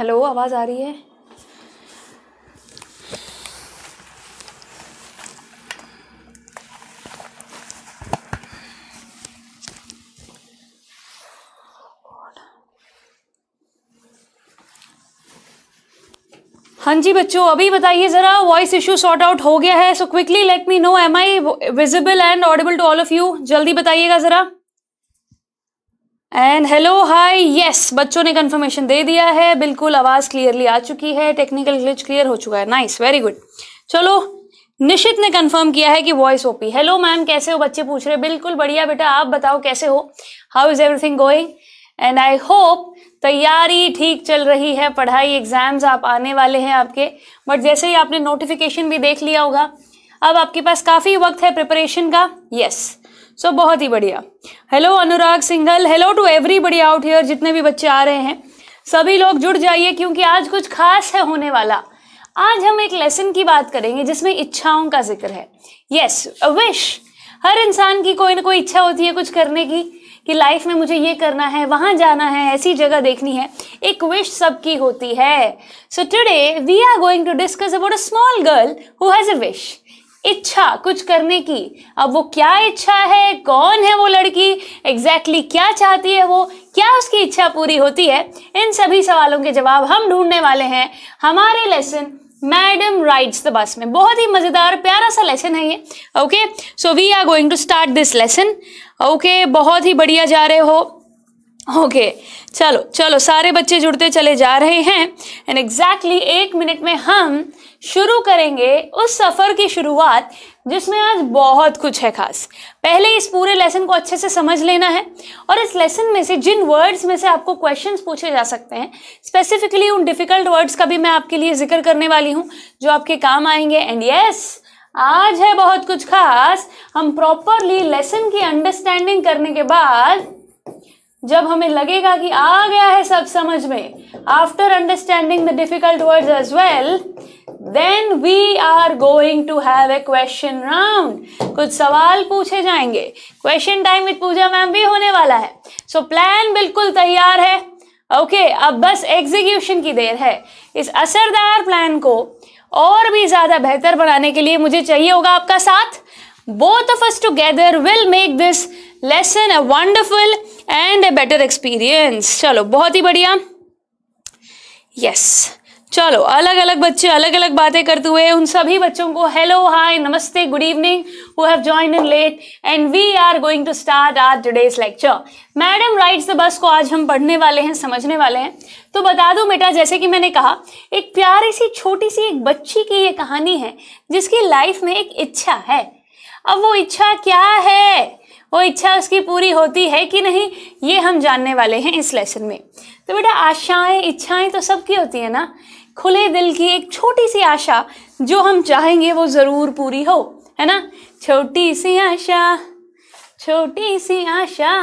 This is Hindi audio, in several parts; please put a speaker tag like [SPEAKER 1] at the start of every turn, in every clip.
[SPEAKER 1] हेलो आवाज़ आ रही है हाँ जी बच्चों अभी बताइए ज़रा वॉइस इशू सॉर्ट आउट हो गया है so quickly let me know am I visible and audible to all of you जल्दी बताइएगा ज़रा एंड हेलो हाय यस बच्चों ने कंफर्मेशन दे दिया है बिल्कुल आवाज़ क्लियरली आ चुकी है टेक्निकल ग्लिच क्लियर हो चुका है नाइस वेरी गुड चलो निशित ने कंफर्म किया है कि वॉइस ओपी हेलो मैम कैसे हो बच्चे पूछ रहे बिल्कुल बढ़िया बेटा आप बताओ कैसे हो how is everything going and I hope तैयारी ठीक चल रही है पढ़ाई एग्जाम्स आप आने वाले हैं आपके बट जैसे ही आपने नोटिफिकेशन भी देख लिया होगा अब आपके पास काफ़ी वक्त है प्रिपरेशन का यस yes. सो so, बहुत ही बढ़िया hello Anurag Singhal hello to everybody out here जितने भी बच्चे आ रहे हैं सभी लोग जुड़ जाइए क्योंकि आज कुछ खास है होने वाला आज हम एक लेसन की बात करेंगे जिसमें इच्छाओं का जिक्र है यस विश हर इंसान की कोई ना कोई इच्छा होती है कुछ करने की कि लाइफ में मुझे ये करना है वहां जाना है ऐसी जगह देखनी है एक विश सबकी होती है so today we are going to discuss about a small girl who has a wish इच्छा कुछ करने की अब वो क्या इच्छा है कौन है वो लड़की एग्जैक्टली exactly क्या चाहती है वो क्या उसकी इच्छा पूरी होती है इन सभी सवालों के जवाब हम ढूंढने वाले हैं हमारे lesson madam rides the bus में बहुत ही मज़ेदार प्यारा सा लेसन है ये okay so we are going to start this lesson okay बहुत ही बढ़िया जा रहे हो ओके okay, चलो चलो सारे बच्चे जुड़ते चले जा रहे हैं एंड एग्जैक्टली एक मिनट में हम शुरू करेंगे उस सफ़र की शुरुआत जिसमें आज बहुत कुछ है खास पहले इस पूरे लेसन को अच्छे से समझ लेना है और इस लेसन में से जिन वर्ड्स में से आपको क्वेश्चंस पूछे जा सकते हैं स्पेसिफिकली उन डिफ़िकल्ट वर्ड्स का भी मैं आपके लिए जिक्र करने वाली हूँ जो आपके काम आएंगे एंड यस yes, आज है बहुत कुछ खास हम प्रॉपरली लेसन की अंडरस्टैंडिंग करने के बाद जब हमें लगेगा कि आ गया है सब समझ में after understanding the difficult word as well then we are going to have a question round कुछ सवाल पूछे जाएंगे question time with Pooja ma'am भी होने वाला है सो so, प्लान बिल्कुल तैयार है ओके okay, अब बस एग्जीक्यूशन की देर है इस असरदार प्लान को और भी ज़्यादा बेहतर बनाने के लिए मुझे चाहिए होगा आपका साथ both of us together will make this lesson a wonderful and a better experience चलो बहुत ही बढ़िया यस चलो अलग अलग बच्चे अलग अलग बातें करते हुए उन सभी बच्चों को हेलो हाय नमस्ते good evening who have join in late and we are going to start our today's lecture madam writes the bus को आज हम पढ़ने वाले हैं समझने वाले हैं तो बता दो बेटा जैसे कि मैंने कहा एक प्यारी सी छोटी सी एक बच्ची की ये कहानी है जिसकी लाइफ में एक इच्छा है अब वो इच्छा क्या है वो इच्छा उसकी पूरी होती है कि नहीं ये हम जानने वाले हैं इस लेसन में तो बेटा आशाएं इच्छाएं तो सबकी होती है ना खुले दिल की एक छोटी सी आशा जो हम चाहेंगे वो ज़रूर पूरी हो है ना छोटी सी आशा छोटी सी आशा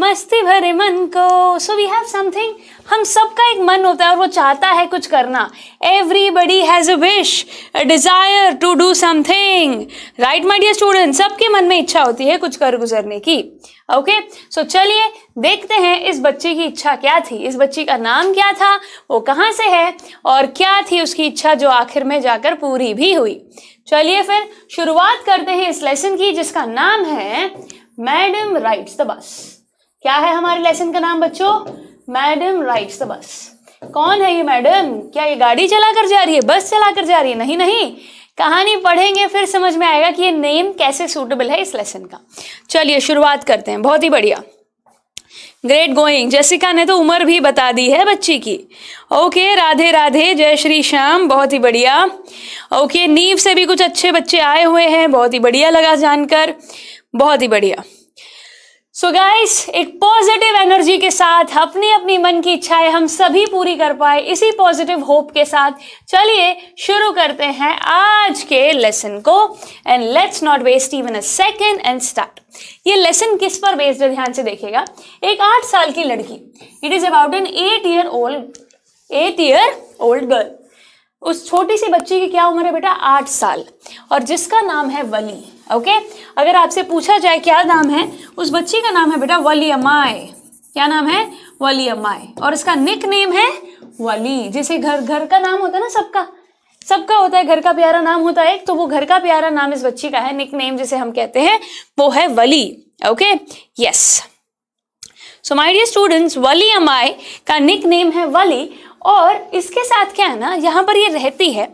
[SPEAKER 1] मस्ती भरे मन को सो वी हैव समथिंग हम सबका एक मन होता है और वो चाहता है कुछ करना everybody has a wish a desire to do something right my dear student सबके मन में इच्छा होती है कुछ कर गुजरने की ओके सो चलिए देखते हैं इस बच्चे की इच्छा क्या थी इस बच्ची का नाम क्या था वो कहाँ से है और क्या थी उसकी इच्छा जो आखिर में जाकर पूरी भी हुई चलिए फिर शुरुआत करते हैं इस लेसन की जिसका नाम है मैडम राइट्स द बस क्या है हमारे लेसन का नाम बच्चों मैडम राइड्स द तो बस कौन है ये मैडम क्या ये गाड़ी चला कर जा रही है बस चला कर जा रही है नहीं नहीं कहानी पढ़ेंगे फिर समझ में आएगा कि ये नेम कैसे सूटेबल है इस लेसन का चलिए शुरुआत करते हैं बहुत ही बढ़िया ग्रेट गोइंग जैसिका ने तो उम्र भी बता दी है बच्ची की ओके राधे राधे जय श्री श्याम बहुत ही बढ़िया ओके नीव से भी कुछ अच्छे बच्चे आए हुए हैं बहुत ही बढ़िया लगा जानकर बहुत ही बढ़िया सो so गाइस एक पॉजिटिव एनर्जी के साथ अपनी अपनी मन की इच्छाएं हम सभी पूरी कर पाए इसी पॉजिटिव होप के साथ चलिए शुरू करते हैं आज के लेसन को and let's not waste even a second and start ये लेसन किस पर बेस्ड है ध्यान से देखिएगा एक आठ साल की लड़की it is about an eight year old eight year old girl उस छोटी सी बच्ची की क्या उम्र है बेटा आठ साल और जिसका नाम है वली ओके अगर आपसे पूछा जाए क्या नाम है उस बच्ची का नाम है बेटा वली अमाय क्या नाम है वली अमाय और इसका निक नेम है वली जैसे घर घर का नाम होता है ना सबका सबका होता है घर का प्यारा नाम होता है एक तो वो घर का प्यारा नाम इस बच्ची का है निक नेम जिसे हम कहते हैं वो है Valli okay yes so my dear students Valliammai का निक नेम है वली और इसके साथ क्या है ना यहाँ पर ये रहती है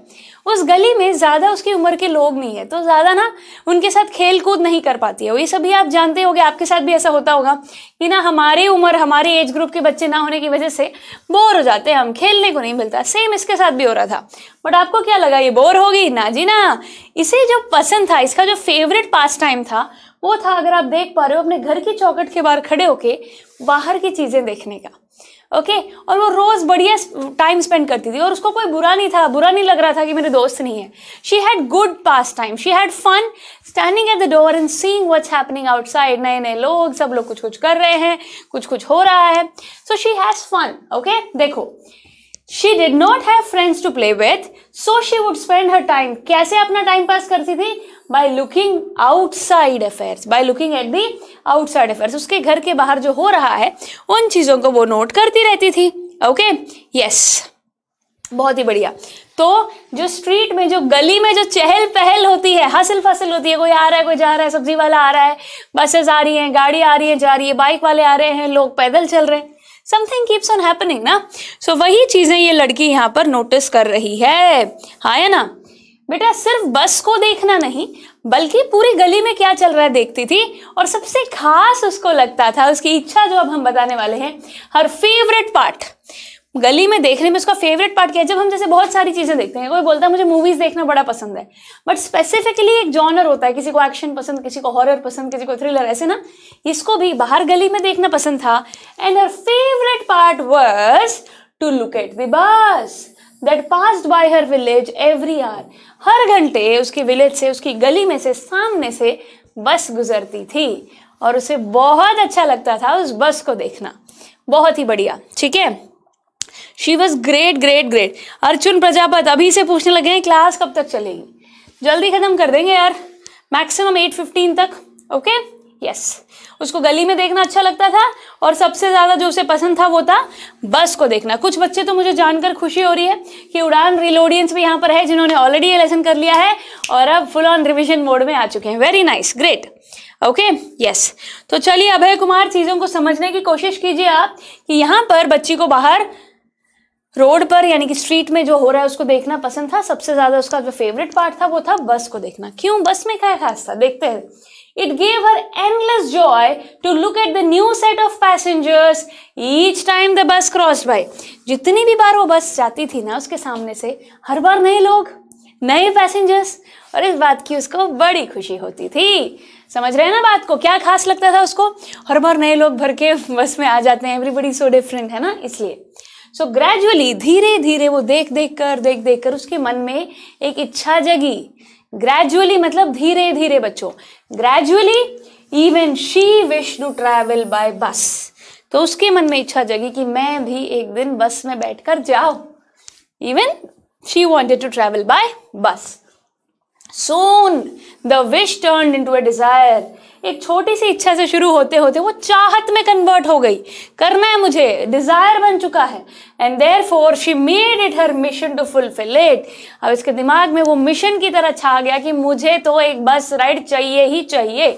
[SPEAKER 1] उस गली में ज़्यादा उसकी उम्र के लोग नहीं है तो ज़्यादा ना उनके साथ खेल कूद नहीं कर पाती है ये सभी आप जानते होंगे आपके साथ भी ऐसा होता होगा कि ना हमारे उम्र हमारे एज ग्रुप के बच्चे ना होने की वजह से बोर हो जाते हैं हम खेलने को नहीं मिलता सेम इसके साथ भी हो रहा था बट आपको क्या लगा ये बोर होगी ना जी ना इसे जो पसंद था इसका जो फेवरेट पास टाइम था वो था अगर आप देख पा रहे हो अपने घर की चौकट के बाहर खड़े होके बाहर की चीज़ें देखने का ओके और वो रोज़ बढ़िया टाइम स्पेंड करती थी और उसको कोई बुरा नहीं था बुरा नहीं लग रहा था कि मेरे दोस्त नहीं है she had good pastime she had fun standing at the door and seeing what's happening outside नए नए लोग सब लोग कुछ कुछ कर रहे हैं कुछ कुछ हो रहा है so she has fun okay देखो she did not have friends to play with so she would spend her time कैसे अपना टाइम पास करती थी by looking outside affairs by looking at the outside affairs उसके घर के बाहर जो हो रहा है उन चीज़ों को वो नोट करती रहती थी ओके okay? Yes yes. बहुत ही बढ़िया तो जो स्ट्रीट में जो गली में जो चहल पहल होती है हसल फसल होती है कोई आ रहा है कोई जा रहा है सब्जी वाला आ रहा है बसेस आ रही हैं गाड़ी आ रही है जा रही है बाइक वाले आ रहे हैं लोग पैदल चल रहे हैं समथिंग कीप्स ऑन हैपनिंग ना सो so, वही चीजें ये लड़की यहाँ पर नोटिस कर रही है हाँ है ना बेटा सिर्फ बस को देखना नहीं बल्कि पूरी गली में क्या चल रहा है देखती थी और सबसे खास उसको लगता था उसकी इच्छा जो अब हम बताने वाले हैं हर फेवरेट पार्ट गली में देखने में उसका फेवरेट पार्ट क्या है जब हम जैसे बहुत सारी चीज़ें देखते हैं कोई बोलता है मुझे मूवीज़ देखना बड़ा पसंद है बट स्पेसिफिकली एक जॉनर होता है किसी को एक्शन पसंद किसी को हॉरर पसंद किसी को थ्रिलर ऐसे ना इसको भी बाहर गली में देखना पसंद था and her favourite part was to look at the bus that passed by her village every hour हर घंटे उसके विलेज से उसकी गली में से सामने से बस गुजरती थी और उसे बहुत अच्छा लगता था उस बस को देखना बहुत ही बढ़िया ठीक है she was great great great Arjun Prajapat अभी से पूछने लगे हैं क्लास कब तक चलेगी जल्दी ख़त्म कर देंगे यार मैक्सिमम एट फिफ्टीन तक ओके यस yes. उसको गली में देखना अच्छा लगता था और सबसे ज़्यादा जो उसे पसंद था वो था बस को देखना कुछ बच्चे तो मुझे जानकर खुशी हो रही है कि उड़ान रील ऑडियंस भी यहाँ पर है जिन्होंने ऑलरेडी ये लेसन कर लिया है और अब फुल ऑन रिविजन मोड में आ चुके हैं very nice great okay yes तो चलिए अभय कुमार चीज़ों को समझने की कोशिश कीजिए आप कि यहाँ पर बच्ची को बाहर रोड पर यानी कि स्ट्रीट में जो हो रहा है उसको देखना पसंद था सबसे ज्यादा उसका जो फेवरेट पार्ट था वो था बस को देखना क्यों बस में क्या खास था देखते हैं it gave her endless joy to look at the new set of passengers each time the bus cross by जितनी भी बार वो बस जाती थी ना उसके सामने से हर बार नए लोग नए पैसेंजर्स और इस बात की उसको बड़ी खुशी होती थी समझ रहे हैं ना बात को क्या खास लगता था उसको हर बार नए लोग भर के बस में आ जाते हैं एवरीबडी सो डिफरेंट है ना इसलिए सो ग्रेजुअली धीरे धीरे वो देख देख कर देख देख कर उसके मन में एक इच्छा जगी ग्रेजुअली मतलब धीरे धीरे बच्चों gradually even she wish to travel by bus तो उसके मन में इच्छा जगी कि मैं भी एक दिन बस में बैठकर जाओ even she wanted to travel by bus soon the wish turn into a desire एक छोटी सी इच्छा से शुरू होते होते वो चाहत में कन्वर्ट हो गई करना है मुझे डिज़ायर बन चुका है and therefore she made it her mission to fulfil it अब इसके दिमाग में वो मिशन की तरह छा गया कि मुझे तो एक बस राइड चाहिए ही चाहिए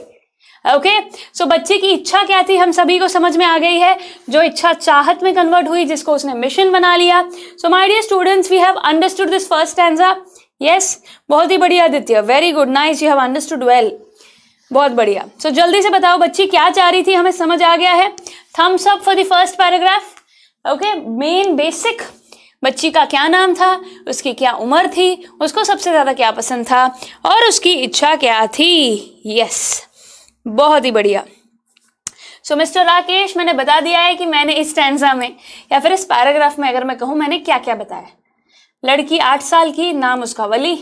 [SPEAKER 1] ओके okay? सो so, बच्चे की इच्छा क्या थी हम सभी को समझ में आ गई है जो इच्छा चाहत में कन्वर्ट हुई जिसको उसने मिशन बना लिया so my dear students we have understood this first stanza yes बहुत ही बढ़िया Aditya very good nice you have understood well बहुत बढ़िया सो so, जल्दी से बताओ बच्ची क्या चाह रही थी हमें समझ आ गया है thumbs up for the first paragraph okay main basic बच्ची का क्या नाम था उसकी क्या उम्र थी उसको सबसे ज़्यादा क्या पसंद था और उसकी इच्छा क्या थी यस बहुत ही बढ़िया सो मिस्टर राकेश मैंने बता दिया है कि मैंने इस टेंजा में या फिर इस पैराग्राफ में अगर मैं कहूँ मैंने क्या क्या बताया लड़की आठ साल की नाम उसका वली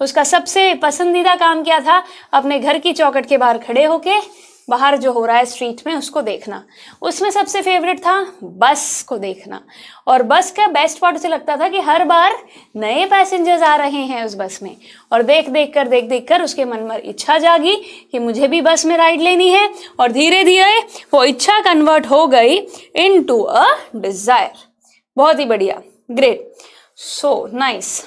[SPEAKER 1] उसका सबसे पसंदीदा काम क्या था अपने घर की चौकट के बाहर खड़े होके बाहर जो हो रहा है स्ट्रीट में उसको देखना उसमें सबसे फेवरेट था बस को देखना और बस का बेस्ट पार्ट उसे लगता था कि हर बार नए पैसेंजर्स आ रहे हैं उस बस में और देख देख कर देख देख कर उसके मन में इच्छा जागी कि मुझे भी बस में राइड लेनी है और धीरे धीरे वो इच्छा कन्वर्ट हो गई इन टू अ डिज़ायर बहुत ही बढ़िया ग्रेट सो नाइस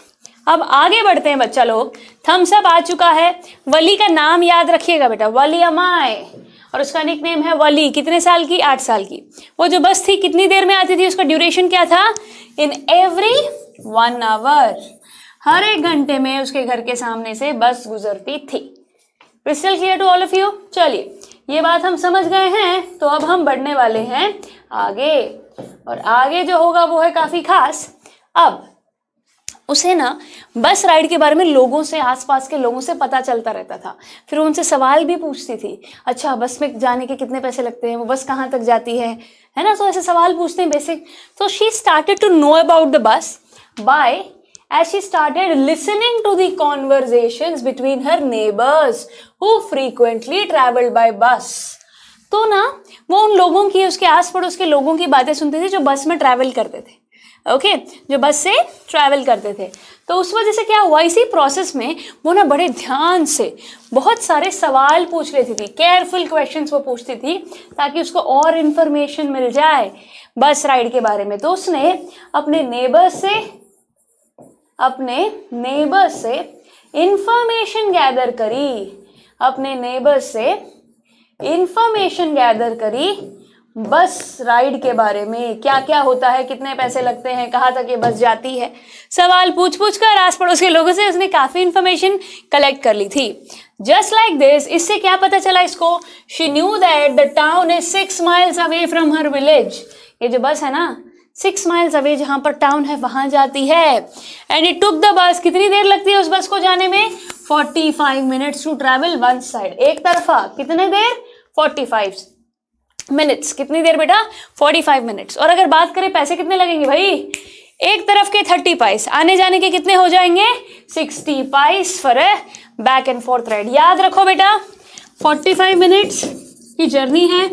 [SPEAKER 1] अब आगे बढ़ते हैं बच्चा लोग थम्सअप आ चुका है वली का नाम याद रखिएगा बेटा वली अमाय और उसका निक नेम है वली कितने साल की आठ साल की वो जो बस थी कितनी देर में आती थी उसका ड्यूरेशन क्या था इन एवरी वन आवर हर एक घंटे में उसके घर के सामने से बस गुजरती थी crystal clear to all of you चलिए ये बात हम समझ गए हैं तो अब हम बढ़ने वाले हैं आगे और आगे जो होगा वो है काफ़ी खास अब उसे ना बस राइड के बारे में लोगों से आसपास के लोगों से पता चलता रहता था फिर उनसे सवाल भी पूछती थी अच्छा बस में जाने के कितने पैसे लगते हैं वो बस कहाँ तक जाती है है ना तो ऐसे सवाल पूछते हैं बेसिक तो she started to know about the bus by age she started listening to the conversation between her neighbours who frequently travelled by bus तो ना वो उन लोगों की उसके आस पड़ोस के लोगों की बातें सुनते थे जो बस में ट्रैवल करते थे ओके जो बस से ट्रैवल करते थे तो उस वजह से क्या हुआ इसी प्रोसेस में वो ना बड़े ध्यान से बहुत सारे सवाल पूछ लेती थी केयरफुल क्वेश्चन वो पूछती थी ताकि उसको और इन्फॉर्मेशन मिल जाए बस राइड के बारे में तो उसने अपने नेबर से अपने नेबर से इन्फॉर्मेशन गैदर करी अपने नेबर से इन्फॉर्मेशन गैदर करी बस राइड के बारे में क्या क्या होता है कितने पैसे लगते हैं कहाँ तक ये बस जाती है सवाल पूछ पूछ कर आस पड़ोस के लोगों से उसने काफ़ी इंफॉर्मेशन कलेक्ट कर ली थी जस्ट लाइक दिस इससे क्या पता चला इसको she knew that the town is six miles away from her village ये जो बस है ना सिक्स माइल्स अवे जहाँ पर टाउन है वहाँ जाती है एंड इट टुक द बस कितनी देर लगती है उस बस को जाने में forty five minutes to travel one side एक तरफा कितने देर फोर्टी फाइव मिनट्स कितनी देर बेटा 45 मिनट्स और अगर बात करें पैसे कितने लगेंगे भाई एक तरफ के 30 पाइस आने जाने के कितने हो जाएंगे 60 paise for a back and forth ride याद रखो बेटा 45 मिनट्स की जर्नी है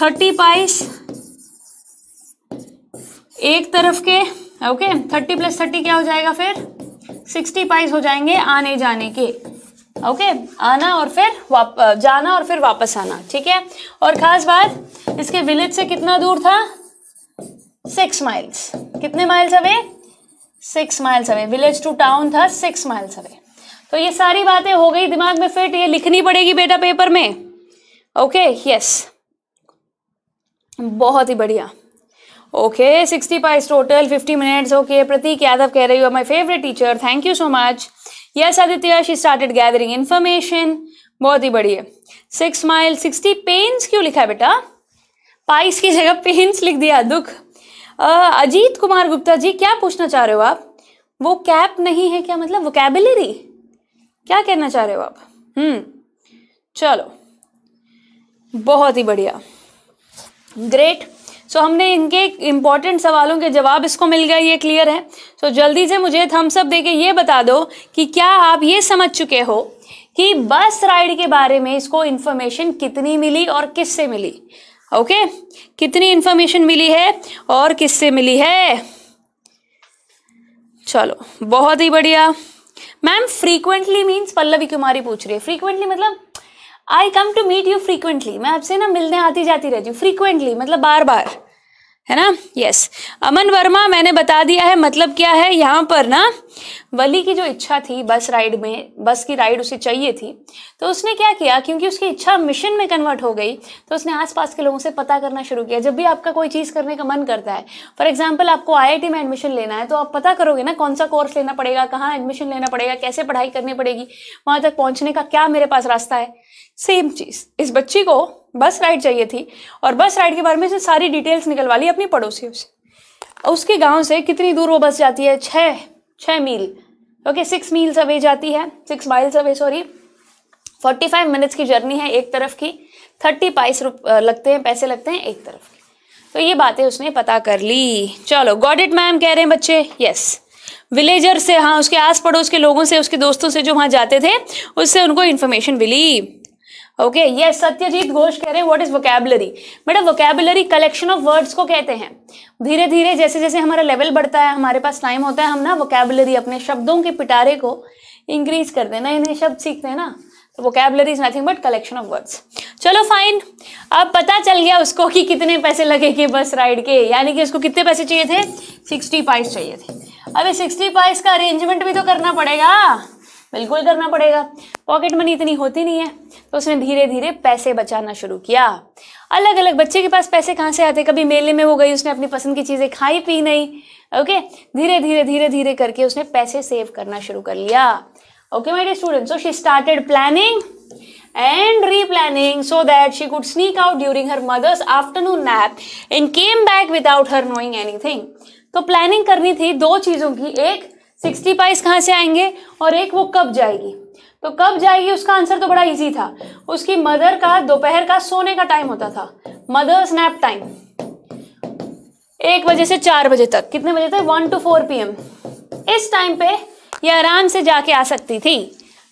[SPEAKER 1] 30 पाइस एक तरफ के ओके okay, 30 प्लस 30 क्या हो जाएगा फिर 60 पाइस हो जाएंगे आने जाने के ओके okay, आना और फिर वाप जाना और फिर वापस आना ठीक है और ख़ास बात इसके विलेज से कितना दूर था सिक्स माइल्स कितने miles away six miles away village to town था सिक्स माइल्स अवे तो ये सारी बातें हो गई दिमाग में फिट ये लिखनी पड़ेगी बेटा पेपर में ओके okay, यस yes. बहुत ही बढ़िया okay sixty five total fifty minutes okay Prateek Yadav कह रही हो my favourite teacher thank you so much yes Aditya she started gathering information बहुत ही बढ़िया सिक्स माइल सिक्सटी पेन्स क्यों लिखा है बेटा पाइस की जगह पेन्स लिख दिया दुख अजीत कुमार गुप्ता जी क्या पूछना चाह रहे हो आप वो कैप नहीं है क्या मतलब वो कैबिलरी क्या कहना चाह रहे हो आप हम्म चलो बहुत ही बढ़िया ग्रेट सो so, हमने इनके इम्पॉर्टेंट सवालों के जवाब इसको मिल गया ये क्लियर है सो so, जल्दी से मुझे थम्स अप दे के ये बता दो कि क्या आप ये समझ चुके हो कि बस राइड के बारे में इसको इन्फॉर्मेशन कितनी मिली और किससे मिली ओके okay? कितनी इन्फॉर्मेशन मिली है और किससे मिली है चलो बहुत ही बढ़िया ma'am frequently means Pallavi Kumari पूछ रही है फ्रीक्वेंटली मतलब I come to meet you frequently मैं आपसे ना मिलने आती जाती रहती हूँ फ्रीक्वेंटली मतलब बार बार है ना यस yes. अमन वर्मा मैंने बता दिया है मतलब क्या है यहाँ पर ना वली की जो इच्छा थी बस राइड में बस की राइड उसे चाहिए थी तो उसने क्या किया क्योंकि उसकी इच्छा मिशन में कन्वर्ट हो गई तो उसने आसपास के लोगों से पता करना शुरू किया जब भी आपका कोई चीज़ करने का मन करता है फॉर एग्जाम्पल आपको आई में एडमिशन लेना है तो आप पता करोगे ना कौन सा कोर्स लेना पड़ेगा कहाँ एडमिशन लेना पड़ेगा कैसे पढ़ाई करनी पड़ेगी वहाँ तक पहुँचने का क्या मेरे पास रास्ता है सेम चीज़ इस बच्ची को बस राइड चाहिए थी और बस राइड के बारे में उसने सारी डिटेल्स निकलवा ली अपनी पड़ोसियों से उसके गांव से कितनी दूर वो बस जाती है छः छः मील ओके सिक्स मील्स अवे जाती है six miles away sorry forty five minutes की जर्नी है एक तरफ की थर्टी पाइस रुप लगते हैं पैसे लगते हैं एक तरफ की तो ये बातें उसने पता कर ली चलो गॉड इट मैम कह रहे हैं बच्चे यस विलेजर से हाँ उसके आस पड़ोस के लोगों से उसके दोस्तों से जो वहाँ जाते थे उससे उनको इन्फॉर्मेशन मिली ओके ये सत्यजीत घोष कह रहे हैं what is vocabulary madam vocabulary collection of words को कहते हैं धीरे धीरे जैसे जैसे हमारा लेवल बढ़ता है हमारे पास टाइम होता है हम ना वोकेबलरी अपने शब्दों के पिटारे को इंक्रीज करते हैं नए नए शब्द सीखते हैं ना तो vocabulary is nothing but collection of words चलो फाइन अब पता चल गया उसको कि कितने पैसे लगेंगे बस राइड के यानी कि उसको कितने पैसे चाहिए थे सिक्सटी चाहिए थे अभी सिक्सटी का अरेंजमेंट भी तो करना पड़ेगा बिल्कुल करना पड़ेगा पॉकेट मनी इतनी होती नहीं है तो उसने धीरे धीरे पैसे बचाना शुरू किया अलग अलग बच्चे के पास पैसे कहाँ से आते कभी मेले में वो गई उसने अपनी पसंद की चीज़ें खाई पी नहीं ओके धीरे धीरे धीरे धीरे करके उसने पैसे सेव करना शुरू कर लिया okay my dear student so she started planning and replanning so that she could sneak out during her mother's afternoon nap and came back without her knowing anything तो प्लानिंग करनी थी दो चीज़ों की एक सिक्सटी पाइस कहाँ से आएंगे और एक वो कब जाएगी तो कब जाएगी उसका आंसर तो बड़ा इजी था उसकी मदर का दोपहर का सोने का टाइम होता था मदर स्नैप टाइम एक बजे से चार बजे तक कितने बजे तक वन टू फोर पीएम इस टाइम पे ये आराम से जाके आ सकती थी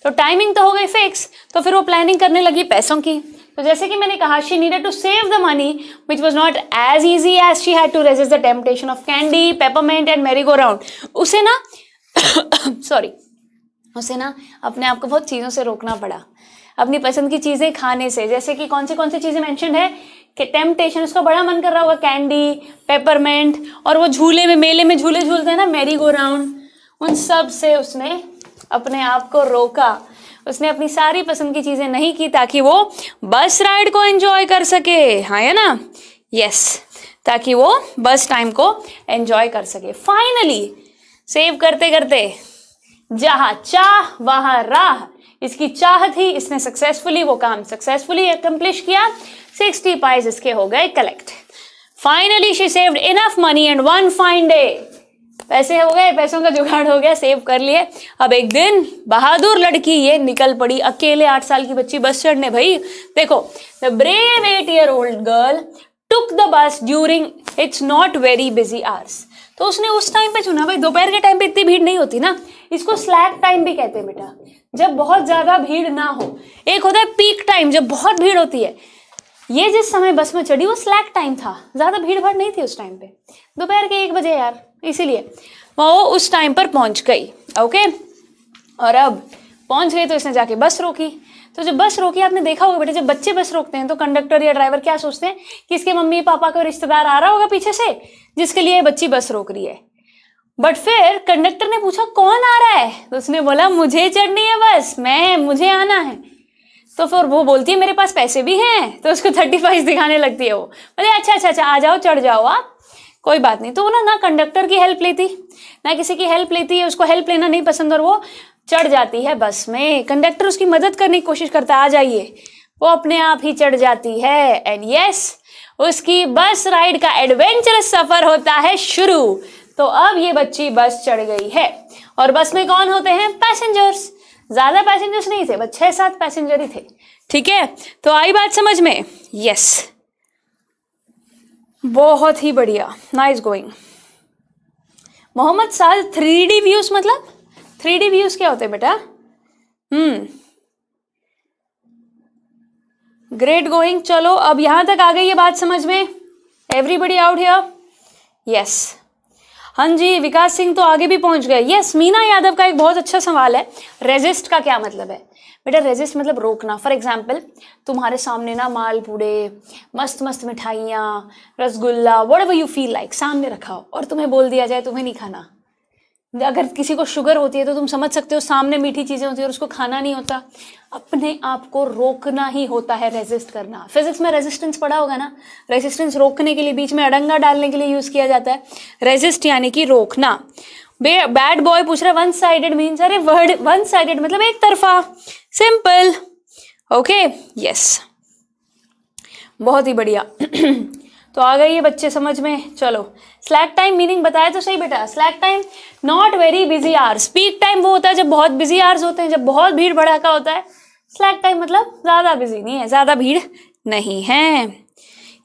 [SPEAKER 1] तो टाइमिंग तो हो गई फिक्स तो फिर वो प्लानिंग करने लगी पैसों की तो जैसे कि मैंने कहा she needed to save the money which was not as easy as she had to resist the temptation of candy peppermint and merry go round उसे ना सॉरी उसे ना अपने आप को बहुत चीज़ों से रोकना पड़ा अपनी पसंद की चीज़ें खाने से जैसे कि कौन सी कौन सी चीज़ें मैंशन है कि टेम्पटेशन उसका बड़ा मन कर रहा होगा कैंडी पेपरमेंट और वो झूले में मेले में झूले झूलते हैं ना मेरी गो राउंड उन सब से उसने अपने आप को रोका उसने अपनी सारी पसंद की चीज़ें नहीं की ताकि वो बस राइड को एंजॉय कर सके हाँ है ना यस ताकि वो बस टाइम को एंजॉय कर सके फाइनली सेव करते करते जहा चाह वहां राह इसकी चाह थी इसने सक्सेसफुली वो काम सक्सेसफुली अकम्प्लिश किया सिक्सटी पाइज इसके हो गए collect finally she saved enough money and one fine day पैसे हो गए पैसों का जुगाड़ हो गया सेव कर लिए अब एक दिन बहादुर लड़की ये निकल पड़ी अकेले आठ साल की बच्ची बस चढ़ने भाई देखो the brave eight year old girl took the bus during it's not very busy hours तो उसने उस टाइम पे चुना भाई दोपहर के टाइम पे इतनी भीड़ नहीं होती ना इसको स्लैक टाइम भी कहते हैं बेटा जब बहुत ज़्यादा भीड़ ना हो एक होता है पीक टाइम जब बहुत भीड़ होती है ये जिस समय बस में चढ़ी वो स्लैक टाइम था ज़्यादा भीड़ भाड़ नहीं थी उस टाइम पे दोपहर के एक बजे यार इसीलिए वो उस टाइम पर पहुंच गई ओके और अब पहुंच गई तो इसने जाके बस रोकी तो जब बस रोकी आपने देखा होगा बेटा जब बच्चे बस रोकते हैं तो कंडक्टर या ड्राइवर क्या सोचते हैं कि इसके मम्मी पापा का रिश्तेदार आ रहा होगा पीछे से जिसके लिए बच्ची बस रोक रही है बट फिर कंडक्टर ने पूछा कौन आ रहा है तो उसने बोला मुझे चढ़नी है बस मैं मुझे आना है तो फिर वो बोलती है मेरे पास पैसे भी हैं तो उसको थर्टी फाइव दिखाने लगती है वो बोले अच्छा अच्छा अच्छा आ जाओ चढ़ जाओ आप कोई बात नहीं तो वो ना ना कंडक्टर की हेल्प लेती ना किसी की हेल्प लेती है उसको हेल्प लेना नहीं पसंद और वो चढ़ जाती है बस में कंडक्टर उसकी मदद करने की कोशिश करता आ जाइए वो अपने आप ही चढ़ जाती है एंड यस yes, उसकी बस राइड का एडवेंचरस सफर होता है शुरू तो अब ये बच्ची बस चढ़ गई है और बस में कौन होते हैं पैसेंजर्स ज़्यादा पैसेंजर्स नहीं थे बस छह सात पैसेंजर ही थे ठीक है तो आई बात समझ में यस बहुत ही बढ़िया नाइस गोइंग मोहम्मद साल थ्री व्यूज मतलब थ्री डी व्यूज क्या होते हैं बेटा हम्म ग्रेट गोइंग चलो अब यहां तक आ गई ये बात समझ में एवरीबडी आउट हियर यस हाँ जी विकास सिंह तो आगे भी पहुंच गए यस मीना यादव का एक बहुत अच्छा सवाल है रेजिस्ट का क्या मतलब है बेटा रेजिस्ट मतलब रोकना फॉर एग्जाम्पल तुम्हारे सामने ना मालपूड़े मस्त मस्त मिठाइयाँ rasgulla whatever you feel like सामने रखा हो और तुम्हें बोल दिया जाए तुम्हें नहीं खाना अगर किसी को शुगर होती है तो तुम समझ सकते हो सामने मीठी चीज़ें होती है और उसको खाना नहीं होता अपने आप को रोकना ही होता है रेजिस्ट करना फिजिक्स में रेजिस्टेंस पड़ा होगा ना रेजिस्टेंस रोकने के लिए बीच में अडंगा डालने के लिए यूज़ किया जाता है रेजिस्ट यानी कि रोकना बे बैड बॉय पूछ रहा है वन साइडेड मीन्स अरे वर्ड वन साइडेड मतलब एक तरफा सिंपल ओके यस बहुत ही बढ़िया तो आ गई है बच्चे समझ में चलो स्लैक टाइम मीनिंग बताया तो सही बेटा slack time not very busy hours peak time वो होता है जब बहुत बिजी आर्स होते हैं जब बहुत भीड़ भड़ाका होता है स्लैक टाइम मतलब ज़्यादा बिजी नहीं है ज़्यादा भीड़ नहीं है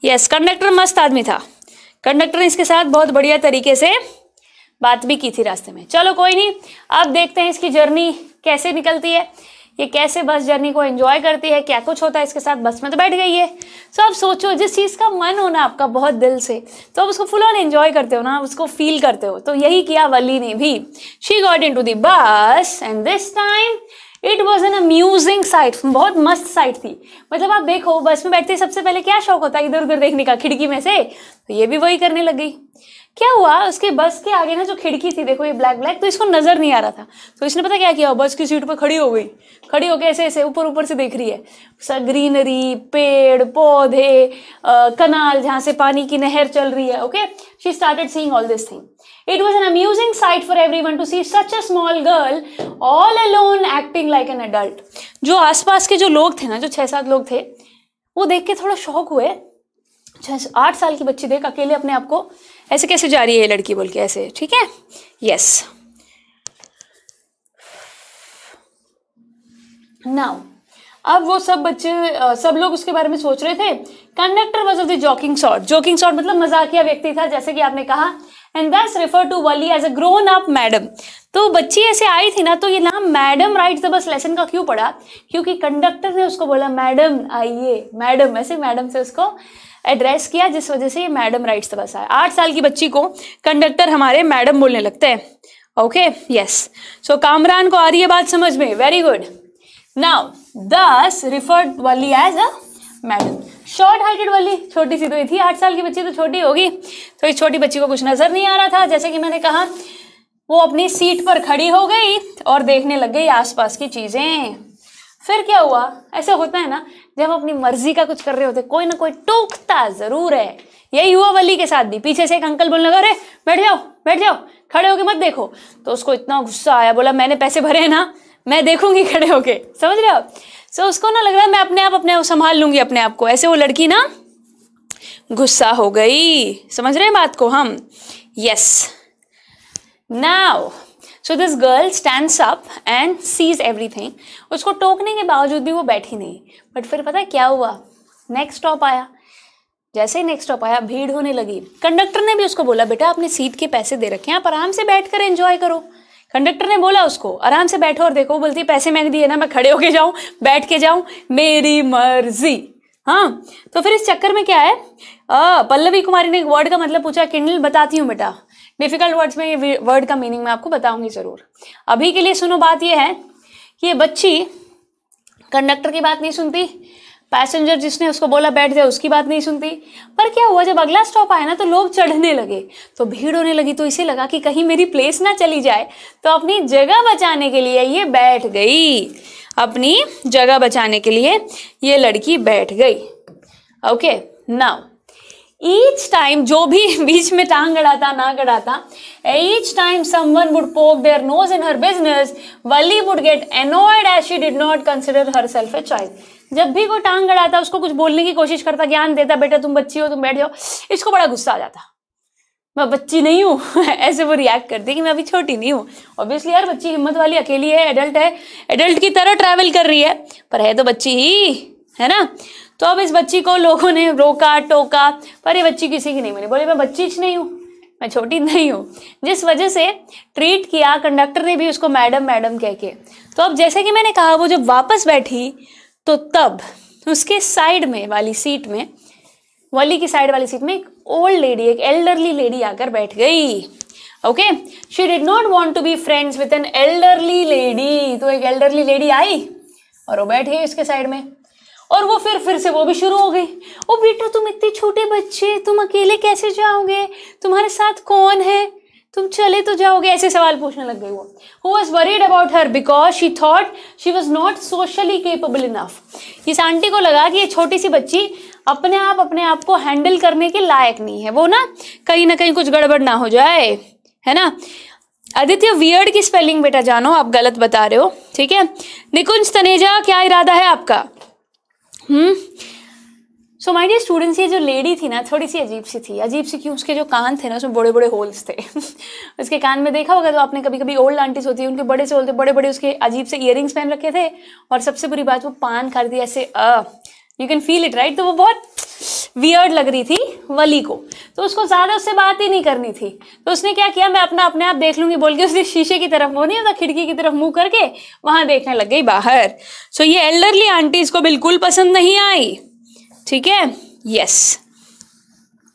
[SPEAKER 1] यस कंडक्टर मस्त आदमी था कंडक्टर ने इसके साथ बहुत बढ़िया तरीके से बात भी की थी रास्ते में चलो कोई नहीं अब देखते हैं इसकी जर्नी कैसे निकलती है ये कैसे बस जर्नी को एंजॉय करती है क्या कुछ होता है इसके साथ बस में तो बैठ गई है सो आप सोचो जिस चीज़ का मन हो ना आपका बहुत दिल से तो आप उसको फुल ऑन एंजॉय करते हो ना आप उसको फील करते हो तो यही किया वली ने भी she got into the bus and this time it was an amusing sight बहुत मस्त साइट थी मतलब आप देखो बस में बैठते सबसे पहले क्या शौक होता है इधर उधर देखने का खिड़की में से तो ये भी वही करने लग गई क्या हुआ उसके बस के आगे ना जो खिड़की थी देखो ये ब्लैक ब्लैक तो इसको नजर नहीं आ रहा था तो इसने पता क्या किया बस की सीट पर खड़ी हो गई खड़ी होकर ऐसे ऐसे ऊपर ऊपर से देख रही है सा ग्रीनरी पेड़ पौधे कनाल जहाँ से पानी की नहर चल रही है okay she started seeing all this thing it was an amusing sight for everyone to see such a small girl all alone acting like an adult जो आसपास के जो लोग थे ना जो छः सात लोग थे वो देख के थोड़ा शौक हुए छः आठ साल की बच्ची देख अकेले अपने आप को ऐसे कैसे जा रही है लड़की बोल के ऐसे ठीक है यस नाउ अब वो सब बच्चे सब लोग उसके बारे में सोच रहे थे conductor was of the joking sort joking sort मतलब मजाकिया व्यक्ति था जैसे कि आपने कहा and that's refer to Valli as a grown up madam तो बच्ची ऐसे आई थी ना तो ये नाम madam ride the bus lesson का क्यों पड़ा क्योंकि कंडक्टर ने उसको बोला मैडम आइए मैडम ऐसे मैडम से उसको एड्रेस किया जिस वजह से ये मैडम राइट्स से बस आए आठ साल की बच्ची को कंडक्टर हमारे मैडम बोलने लगते हैं ओके यस सो कामरान को आ रही है बात समझ में very good now this referred Valli as a madam short heighted वाली छोटी सी तो ये थी आठ साल की बच्ची तो छोटी होगी तो इस छोटी बच्ची को कुछ नजर नहीं आ रहा था जैसे कि मैंने कहा वो अपनी सीट पर खड़ी हो गई और देखने लग गई आसपास की चीजें फिर क्या हुआ ऐसा होता है ना जब हम अपनी मर्जी का कुछ कर रहे होते कोई ना कोई टोकता ज़रूर है यही हुआ वली के साथ भी पीछे से एक अंकल बोलने लगा अरे बैठ जाओ बैठ जाओ खड़े होके मत देखो तो उसको इतना गुस्सा आया बोला मैंने पैसे भरे हैं ना मैं देखूंगी खड़े होके समझ रहे हो सो so, उसको ना लग रहा है मैं अपने आप अपने आप संभाल लूंगी अपने आप को ऐसे वो लड़की ना गुस्सा हो गई समझ रहे हैं बात को हम yes now so this girl stands up and sees everything उसको टोकने के बावजूद भी वो बैठी नहीं बट फिर पता क्या हुआ नेक्स्ट स्टॉप आया जैसे ही नेक्स्ट स्टॉप आया भीड़ होने लगी कंडक्टर ने भी उसको बोला बेटा आपने सीट के पैसे दे रखे हैं आप आराम से बैठ कर एंजॉय करो कंडक्टर ने बोला उसको आराम से बैठो और देखो बोलती पैसे मैंने दिए ना मैं खड़े होके जाऊं बैठ के जाऊं मेरी मर्जी हाँ तो फिर इस चक्कर में क्या है आ, पल्लवी कुमारी ने एक वर्ड का मतलब पूछा किंडल बताती हूँ बेटा डिफिकल्ट वर्ड्स में ये वर्ड का मीनिंग मैं आपको बताऊंगी ज़रूर अभी के लिए सुनो बात ये है कि ये बच्ची कंडक्टर की बात नहीं सुनती पैसेंजर जिसने उसको बोला बैठ जाए उसकी बात नहीं सुनती पर क्या हुआ जब अगला स्टॉप आया ना तो लोग चढ़ने लगे तो भीड़ होने लगी तो इसे लगा कि कहीं मेरी प्लेस ना चली जाए तो अपनी जगह बचाने के लिए ये बैठ गई अपनी जगह बचाने के लिए ये लड़की बैठ गई ओके नाउ ईच टाइम जो भी बीच में टांग गड़ाता ना गड़ाता each time someone would poke their nose in her business Valli would get get as she did not not herself a child जब भी कोई टांग गड़ाता उसको कुछ बोलने की कोशिश करता ज्ञान देता बेटा तुम बच्ची हो तुम बैठ जाओ इसको बड़ा गुस्सा आ जाता मैं बच्ची नहीं हूँ ऐसे वो रिएक्ट करती कि मैं अभी छोटी नहीं हूँ ऑब्वियसली यार बच्ची हिम्मत वाली अकेली है एडल्ट है एडल्ट की तरह ट्रैवल कर रही है पर है तो बच्ची ही है ना तो अब इस बच्ची को लोगों ने रोका टोका पर ये बच्ची किसी की नहीं मिली बोले मैं बच्ची नहीं हूँ मैं छोटी नहीं हूँ जिस वजह से ट्रीट किया कंडक्टर ने भी उसको मैडम मैडम कह के तो अब जैसे कि मैंने कहा वो जब वापस बैठी तो तब उसके साइड में वाली सीट में वली की साइड वाली सीट में एक ओल्ड लेडी एक एल्डरली लेडी आकर बैठ गई okay she did not want to be friends with an elderly lady तो एक एल्डरली लेडी आई और वो बैठ गई उसके साइड में और वो फिर फिर से वो भी शुरू हो गई ओ बेटा तुम इतने छोटे बच्चे तुम अकेले कैसे जाओगे तुम्हारे साथ कौन है तुम चले तो जाओगे ऐसे सवाल पूछने लग गई वो who was worried about her because she thought she was not socially capable enough इस आंटी को लगा कि ये छोटी सी बच्ची अपने आप अपने आप को हैंडल करने के लायक नहीं है वो ना कहीं ना कहीं कुछ गड़बड़ ना हो जाए है ना आदित्य वियर्ड की स्पेलिंग बेटा जानो आप गलत बता रहे हो ठीक है निकुंज तनेजा क्या इरादा है आपका hmm so my dear students ये जो लेडी थी ना थोड़ी सी अजीब सी थी अजीब सी क्यों उसके जो कान थे ना उसमें बड़े बड़े होल्स थे उसके कान में देखा होगा तो आपने कभी कभी ओल्ड आंटीज होती है उनके बड़े से होल थे बड़े बड़े उसके अजीब से इयर पहन रखे थे और सबसे बुरी बात वो पान कर दिया ऐसे uh you can feel it right तो वो बहुत वियर्ड लग रही थी वली को तो उसको ज़्यादा उससे बात ही नहीं करनी थी तो उसने क्या किया मैं अपना अपने आप देख लूँगी बोल के उसने शीशे की तरफ वो नहीं खिड़की की तरफ मुँह करके वहाँ देखने लग गई बाहर सो ये एल्डरली आंटी इसको बिल्कुल पसंद नहीं आई ठीक है यस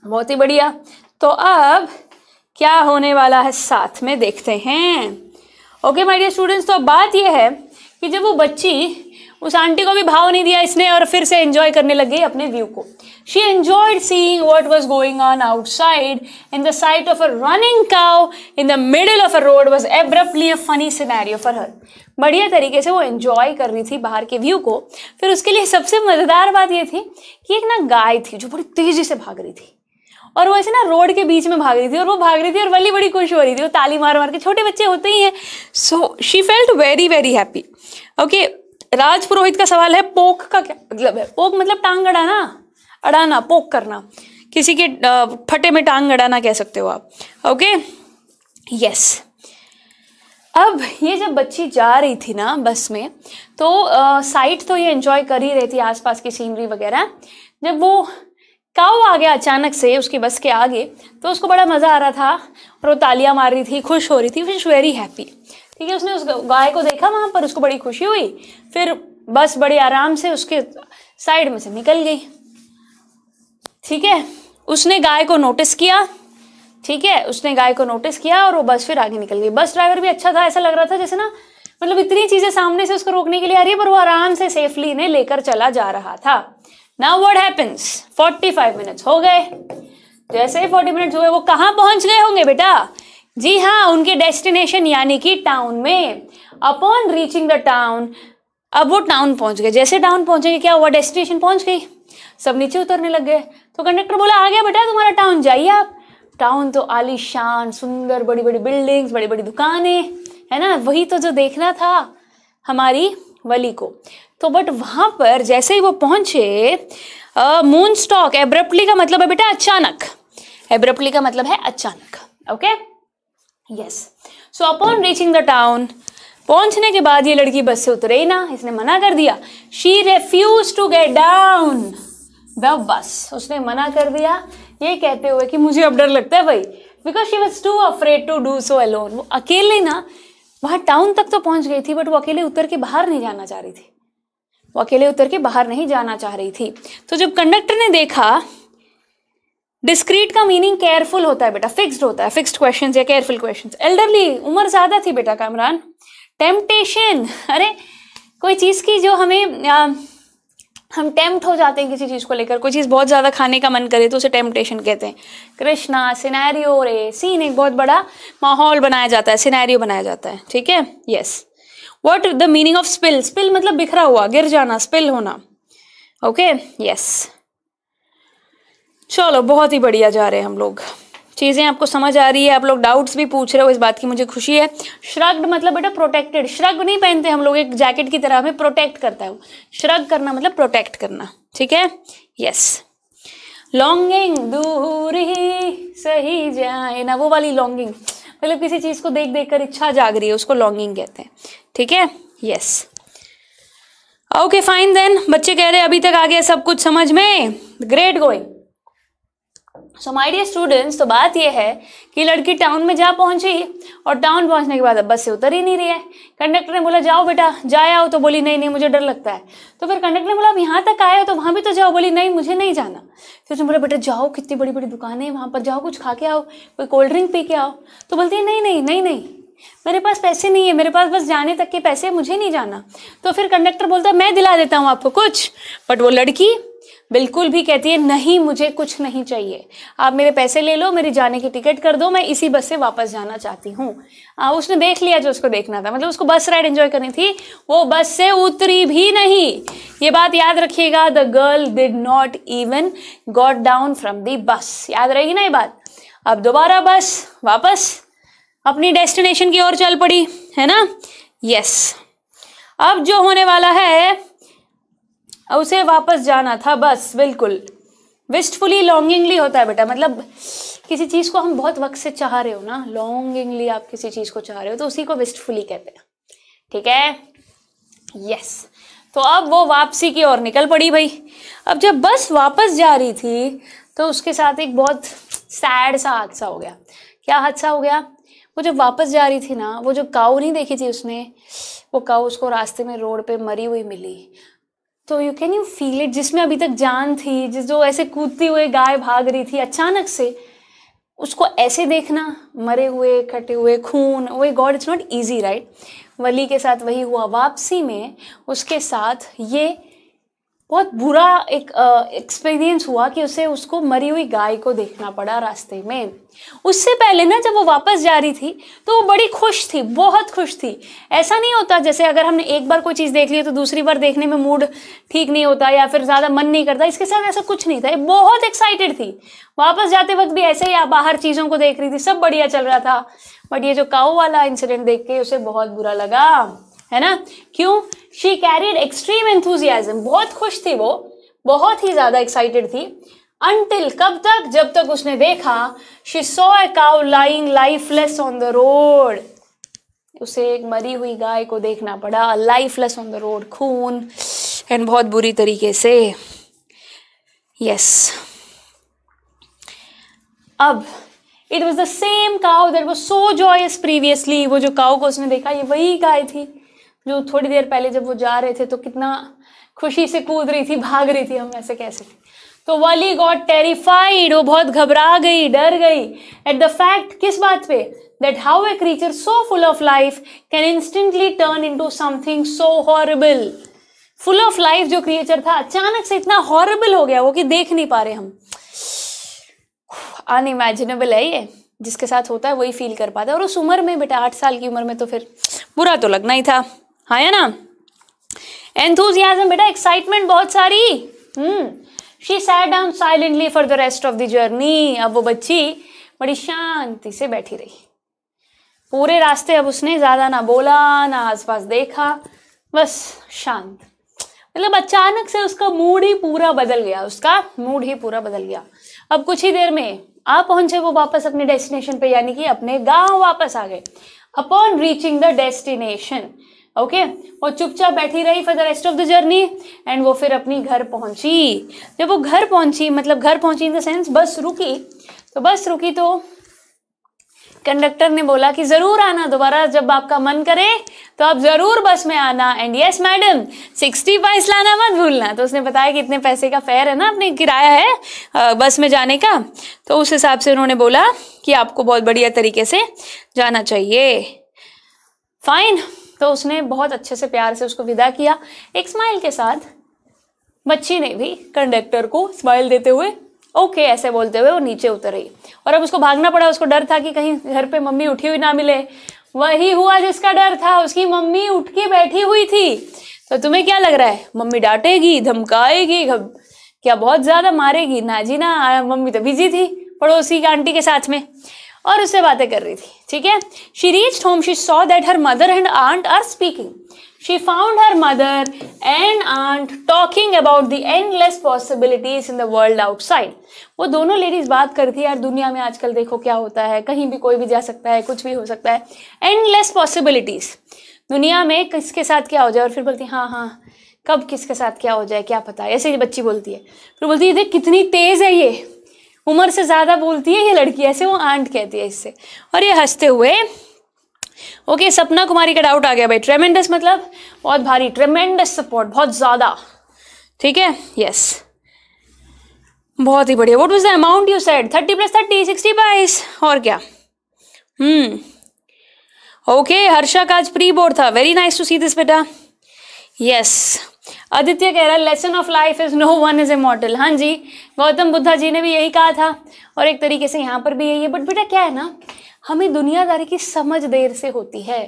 [SPEAKER 1] बहुत ही बढ़िया तो अब क्या होने वाला है साथ में देखते हैं ओके माय डियर स्टूडेंट्स तो बात यह है कि जब वो बच्ची उस आंटी को भी भाव नहीं दिया इसने और फिर से एंजॉय करने लग गई अपने व्यू को she enjoyed seeing what was going on outside in the sight of a running cow in the middle of a road was abruptly a funny scenario for her बढ़िया तरीके से वो एंजॉय कर रही थी बाहर के व्यू को फिर उसके लिए सबसे मज़ेदार बात ये थी कि एक ना गाय थी जो बड़ी तेज़ी से भाग रही थी और वो ऐसे ना रोड के बीच में भाग रही थी और वो भाग रही थी और वली बड़ी खुश हो रही थी वो ताली मार मार के छोटे बच्चे होते ही हैं so she felt very very happy okay Raj Purohit का सवाल है पोक का क्या मतलब है पोक मतलब टांग अड़ाना अड़ाना पोक करना किसी के फटे में टांग अड़ाना कह सकते हो आप ओके यस अब ये जब बच्ची जा रही थी ना बस में तो साइट तो ये एंजॉय कर ही रही थी आसपास की सीनरी वगैरह जब वो काऊ आ गया अचानक से उसकी बस के आगे तो उसको बड़ा मज़ा आ रहा था और वो तालियां मार रही थी खुश हो रही थी शी वेरी हैप्पी ठीक है उसने उस गाय को देखा वहां पर उसको बड़ी खुशी हुई फिर बस बड़े आराम से उसके साइड में से निकल गई ठीक है उसने गाय को नोटिस किया ठीक है उसने गाय को नोटिस किया और वो बस फिर आगे निकल गई बस ड्राइवर भी अच्छा था ऐसा लग रहा था जैसे ना मतलब इतनी चीज़ें सामने से उसको रोकने के लिए आ रही है पर वो आराम से सेफली इन्हें लेकर चला जा रहा था नाउ व्हाट हैपेंस 45 मिनट्स हो गए जैसे ही 40 मिनट्स हुए वो कहां पहुंच गए होंगे बेटा जी हाँ उनके डेस्टिनेशन यानी कि टाउन में अपॉन रीचिंग द टाउन अब वो टाउन पहुंच गए जैसे टाउन पहुंचेंगे क्या हुआ डेस्टिनेशन पहुंच गई सब नीचे उतरने लग गए तो कंडक्टर बोला आ गया बेटा तुम्हारा टाउन जाइए आप टाउन तो आलीशान सुंदर बड़ी बड़ी बिल्डिंग्स बड़ी बड़ी दुकानें है ना वही तो जो देखना था हमारी वली को तो बट वहां पर जैसे ही वो पहुंचे मून स्टॉक एब्रप्टली का मतलब है बेटा अचानक एब्रप्टली का मतलब है अचानक okay okay? Yes so upon reaching the town पहुंचने के बाद ये लड़की बस से उतरे ही ना इसने मना कर दिया she refuse to get down the bus उसने मना कर दिया ये कहते हुए कि मुझे अब डर लगता है भाई because she was too afraid to do so alone वो अकेले ना वहाँ टाउन तक तो पहुंच गई थी बट वो अकेले उतर के बाहर नहीं जाना चाह रही थी वो अकेले उतर के बाहर नहीं जाना चाह रही थी तो जब कंडक्टर ने देखा डिस्क्रीट का मीनिंग केयरफुल होता है बेटा फिक्स्ड होता है फिक्स्ड क्वेश्चंस या केयरफुल क्वेश्चंस एल्डरली उम्र ज़्यादा थी बेटा कामरान टेम्पटेशन अरे कोई चीज़ की जो हमें आ, हम टेम्प्ट हो जाते हैं किसी चीज़ को लेकर कोई चीज़ बहुत ज़्यादा खाने का मन करे तो उसे टेम्पटेशन कहते हैं कृष्णा सिनेरियो रे सीन एक बहुत बड़ा माहौल बनाया जाता है सिनेरियो बनाया जाता है ठीक है yes what the meaning of spill spill मतलब बिखरा हुआ गिर जाना स्पिल होना ओके okay? Yes yes. चलो बहुत ही बढ़िया जा रहे हैं हम लोग चीज़ें आपको समझ आ रही है आप लोग डाउट्स भी पूछ रहे हो इस बात की मुझे खुशी है श्रग्ड मतलब बेटा प्रोटेक्टेड श्रग नहीं पहनते हम लोग एक जैकेट की तरह हमें प्रोटेक्ट करता है श्रग करना मतलब प्रोटेक्ट करना ठीक है यस लॉन्गिंग दूर ही सही जाए ना वो वाली लॉन्गिंग मतलब किसी चीज़ को देख देख कर इच्छा जाग रही है उसको लॉन्गिंग कहते हैं ठीक है यस ओके फाइन देन बच्चे कह रहे हैं अभी तक आ गया सब कुछ समझ में great going so my dear students तो बात यह है कि लड़की टाउन में जा पहुंची और टाउन पहुंचने के बाद अब बस से उतर ही नहीं रही है कंडक्टर ने बोला जाओ बेटा जाए आओ तो बोली नहीं नहीं मुझे डर लगता है तो फिर कंडक्टर ने बोला अब यहाँ तक आए हो तो वहाँ भी तो जाओ बोली नहीं मुझे नहीं जाना फिर उसने बोला बेटा जाओ कितनी बड़ी बड़ी दुकान है वहाँ पर जाओ कुछ खा के आओ कोई कोल्ड ड्रिंक पी के आओ तो बोलती है नहीं नहीं नहीं नहीं मेरे पास पैसे नहीं है मेरे पास बस जाने तक के पैसे मुझे नहीं जाना तो फिर कंडक्टर बोलता मैं दिला देता हूँ आपको कुछ बट वो लड़की बिल्कुल भी कहती है नहीं मुझे कुछ नहीं चाहिए आप मेरे पैसे ले लो मेरी जाने की टिकट कर दो मैं इसी बस से वापस जाना चाहती हूँ उसने देख लिया जो उसको देखना था मतलब उसको बस राइड एंजॉय करनी थी वो बस से उतरी भी नहीं ये बात याद रखिएगा the girl did not even got down from the bus याद रहेगी ना ये बात अब दोबारा बस वापस अपनी डेस्टिनेशन की ओर चल पड़ी है ना यस yes. अब जो होने वाला है उसे वापस जाना था बस बिल्कुल विस्टफुली लॉन्गिंगली होता है बेटा मतलब किसी चीज़ को हम बहुत वक्त से चाह रहे हो ना लॉन्गिंगली आप किसी चीज़ को चाह रहे हो तो उसी को विस्टफुली कहते हैं ठीक है यस तो अब वो वापसी की ओर निकल पड़ी भाई अब जब बस वापस जा रही थी तो उसके साथ एक बहुत सैड सा हादसा हो गया क्या हादसा हो गया वो जब वापस जा रही थी ना वो जो काऊ नहीं देखी थी उसने वो काऊ उसको रास्ते में रोड पे मरी हुई मिली तो you can you feel it जिसमें अभी तक जान थी जिस जो ऐसे कूदती हुई गाय भाग रही थी अचानक से उसको ऐसे देखना मरे हुए कटे हुए खून वे God it's not easy right Valli के साथ वही हुआ वापसी में उसके साथ ये बहुत बुरा एक एक्सपीरियंस हुआ कि उसे उसको मरी हुई गाय को देखना पड़ा रास्ते में उससे पहले ना जब वो वापस जा रही थी तो वो बड़ी खुश थी बहुत खुश थी ऐसा नहीं होता जैसे अगर हमने एक बार कोई चीज़ देख ली तो दूसरी बार देखने में मूड ठीक नहीं होता या फिर ज़्यादा मन नहीं करता इसके साथ ऐसा कुछ नहीं था ये बहुत एक्साइटेड थी वापस जाते वक्त भी ऐसे ही बाहर चीज़ों को देख रही थी सब बढ़िया चल रहा था बट ये जो काऊ वाला इंसिडेंट देख के उसे बहुत बुरा लगा है ना क्यों शी कैरिड एक्सट्रीम एंथुजियाजम बहुत खुश थी वो बहुत ही ज्यादा एक्साइटेड थी अनटिल कब तक जब तक उसने देखा she saw a cow lying lifeless on the road उसे एक मरी हुई गाय को देखना पड़ा लाइफलेस ऑन द रोड खून एंड बहुत बुरी तरीके से यस अब it was the same cow that was so joyous previously वो जो काउ को उसने देखा ये वही गाय थी जो थोड़ी देर पहले जब वो जा रहे थे तो कितना खुशी से कूद रही थी भाग रही थी हम ऐसे कैसे थे तो वाली गॉट टेरिफाइड वो बहुत घबरा गई डर गई एट द फैक्ट किस बात पे that how a creature so full of life can instantly turn into something so horrible full of life जो क्रिएचर था अचानक से इतना हॉरेबल हो गया वो कि देख नहीं पा रहे हम अनइमेजिनेबल है ये जिसके साथ होता है वही फील कर पाता है और उस उम्र में बेटा आठ साल की उम्र में तो फिर बुरा तो लगना ही था है हाँ ना एंथुजियाजम बेटा एक्साइटमेंट बहुत सारी hmm she sat down silently for the rest of the journey अब वो बच्ची बड़ी शांति से बैठी रही पूरे रास्ते अब उसने ज़्यादा ना बोला ना आसपास देखा बस शांत मतलब अचानक से उसका मूड ही पूरा बदल गया उसका मूड ही पूरा बदल गया अब कुछ ही देर में आ पहुंचे वो वापस अपने डेस्टिनेशन पे यानी कि अपने गांव वापस आ गए upon reaching the destination okay okay? वो चुपचाप बैठी रही for the rest of the journey and वो फिर अपनी घर पहुंची जब वो घर पहुंची मतलब घर पहुंची इन द सेंस बस रुकी तो बस रुकी तो कंडक्टर ने बोला कि ज़रूर आना दोबारा जब आपका मन करे तो आप ज़रूर बस में आना and yes madam sixty paise लाना मत भूलना तो उसने बताया कि इतने पैसे का फेयर है ना अपने किराया है बस में जाने का तो उस हिसाब से उन्होंने बोला कि आपको बहुत बढ़िया तरीके से जाना चाहिए फाइन तो उसने बहुत अच्छे से प्यार से उसको विदा किया एक स्माइल के साथ बच्ची ने भी कंडक्टर को स्माइल देते हुए ओके okay, ऐसे बोलते हुए वो नीचे उतर रही और अब उसको भागना पड़ा उसको डर था कि कहीं घर पे मम्मी उठी हुई ना मिले वही हुआ जिसका डर था उसकी मम्मी उठ के बैठी हुई थी तो तुम्हें क्या लग रहा है मम्मी डांटेगी धमकाएगी क्या बहुत ज्यादा मारेगी ना जी ना मम्मी तो बिजी थी पड़ोसी की आंटी के साथ में और उससे बातें कर रही थी ठीक है she reach home she saw that her mother and aunt are speaking she found her mother and aunt talking about the endless possibilities in the world outside वो दोनों लेडीज बात करती थी यार दुनिया में आजकल देखो क्या होता है कहीं भी कोई भी जा सकता है कुछ भी हो सकता है एंडलेस पॉसिबिलिटीज दुनिया में किसके साथ क्या हो जाए और फिर बोलती हाँ हाँ कब किसके साथ क्या हो जाए क्या पता ऐसे ही बच्ची बोलती है फिर बोलती है देख कितनी तेज़ है ये उम्र से ज़्यादा बोलती है ये लड़की ऐसे वो आंट कहती है इससे और ये हंसते हुए ओके okay, सपना कुमारी का डाउट आ गया भाई ट्रेमेंडस मतलब बहुत भारी ट्रेमेंडस सपोर्ट बहुत ज़्यादा ठीक है यस बहुत ही बढ़िया what was the amount you said thirty plus thirty sixty बाईस और क्या हम्म hmm. ओके हर्षा का आज प्री बोर्ड था very nice to see this बेटा यस आदित्य कह रहा है lesson of life is no one is a model हाँ जी गौतम बुद्धा जी ने भी यही कहा था और एक तरीके से यहाँ पर भी यही है बट बेटा क्या है ना हमें दुनियादारी की समझ देर से होती है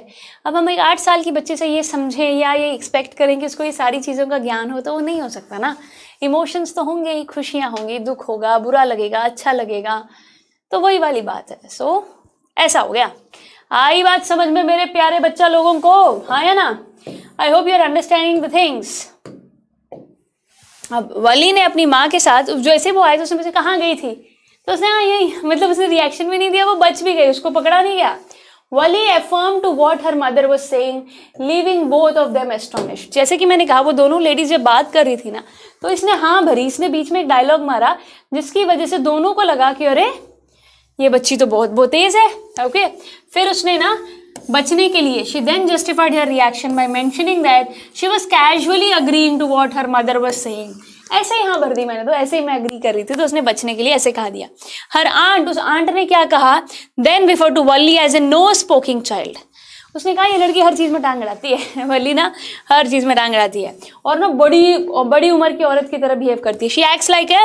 [SPEAKER 1] अब हम एक आठ साल की बच्चे से ये समझें या ये एक्सपेक्ट करें कि उसको ये सारी चीज़ों का ज्ञान हो तो वो नहीं हो सकता ना इमोशंस तो होंगे ही खुशियाँ होंगी दुख होगा बुरा लगेगा अच्छा लगेगा तो वही वाली बात है सो so, ऐसा हो गया आई बात समझ में मेरे प्यारे बच्चा लोगों को हाँ या ना I hope you are understanding the things अब वली ने अपनी माँ के साथ जैसे वो आए तो उसने मुझे कहाँ गई थी तो उसने हाँ यही मतलब उसने रिएक्शन भी नहीं दिया वो बच भी गई उसको पकड़ा नहीं गया Valli affirm to what her mother was saying leaving both of them astonish जैसे कि मैंने कहा वो दोनों लेडीज जब बात कर रही थी ना तो इसने हाँ भरी इसने बीच में एक डायलॉग मारा जिसकी वजह से दोनों को लगा कि अरे ये बच्ची तो बहुत बहुत तेज है ओके okay? फिर उसने ना बचने के लिए she then justified her reaction by mentioning that she was casually agreeing to what her mother was saying ऐसे ही हाँ भर दी मैंने तो ऐसे ही मैं अग्री कर रही थी तो उसने बचने के लिए ऐसे कहा दिया हर आंट उस आंट ने क्या कहा then refer to Valli as a no speaking child उसने कहा ये लड़की हर चीज़ में टांग अड़ाती है वल्ली ना हर चीज़ में टांग अड़ाती है और ना बड़ी बड़ी उम्र की औरत की तरह बिहेव करती है she acts like a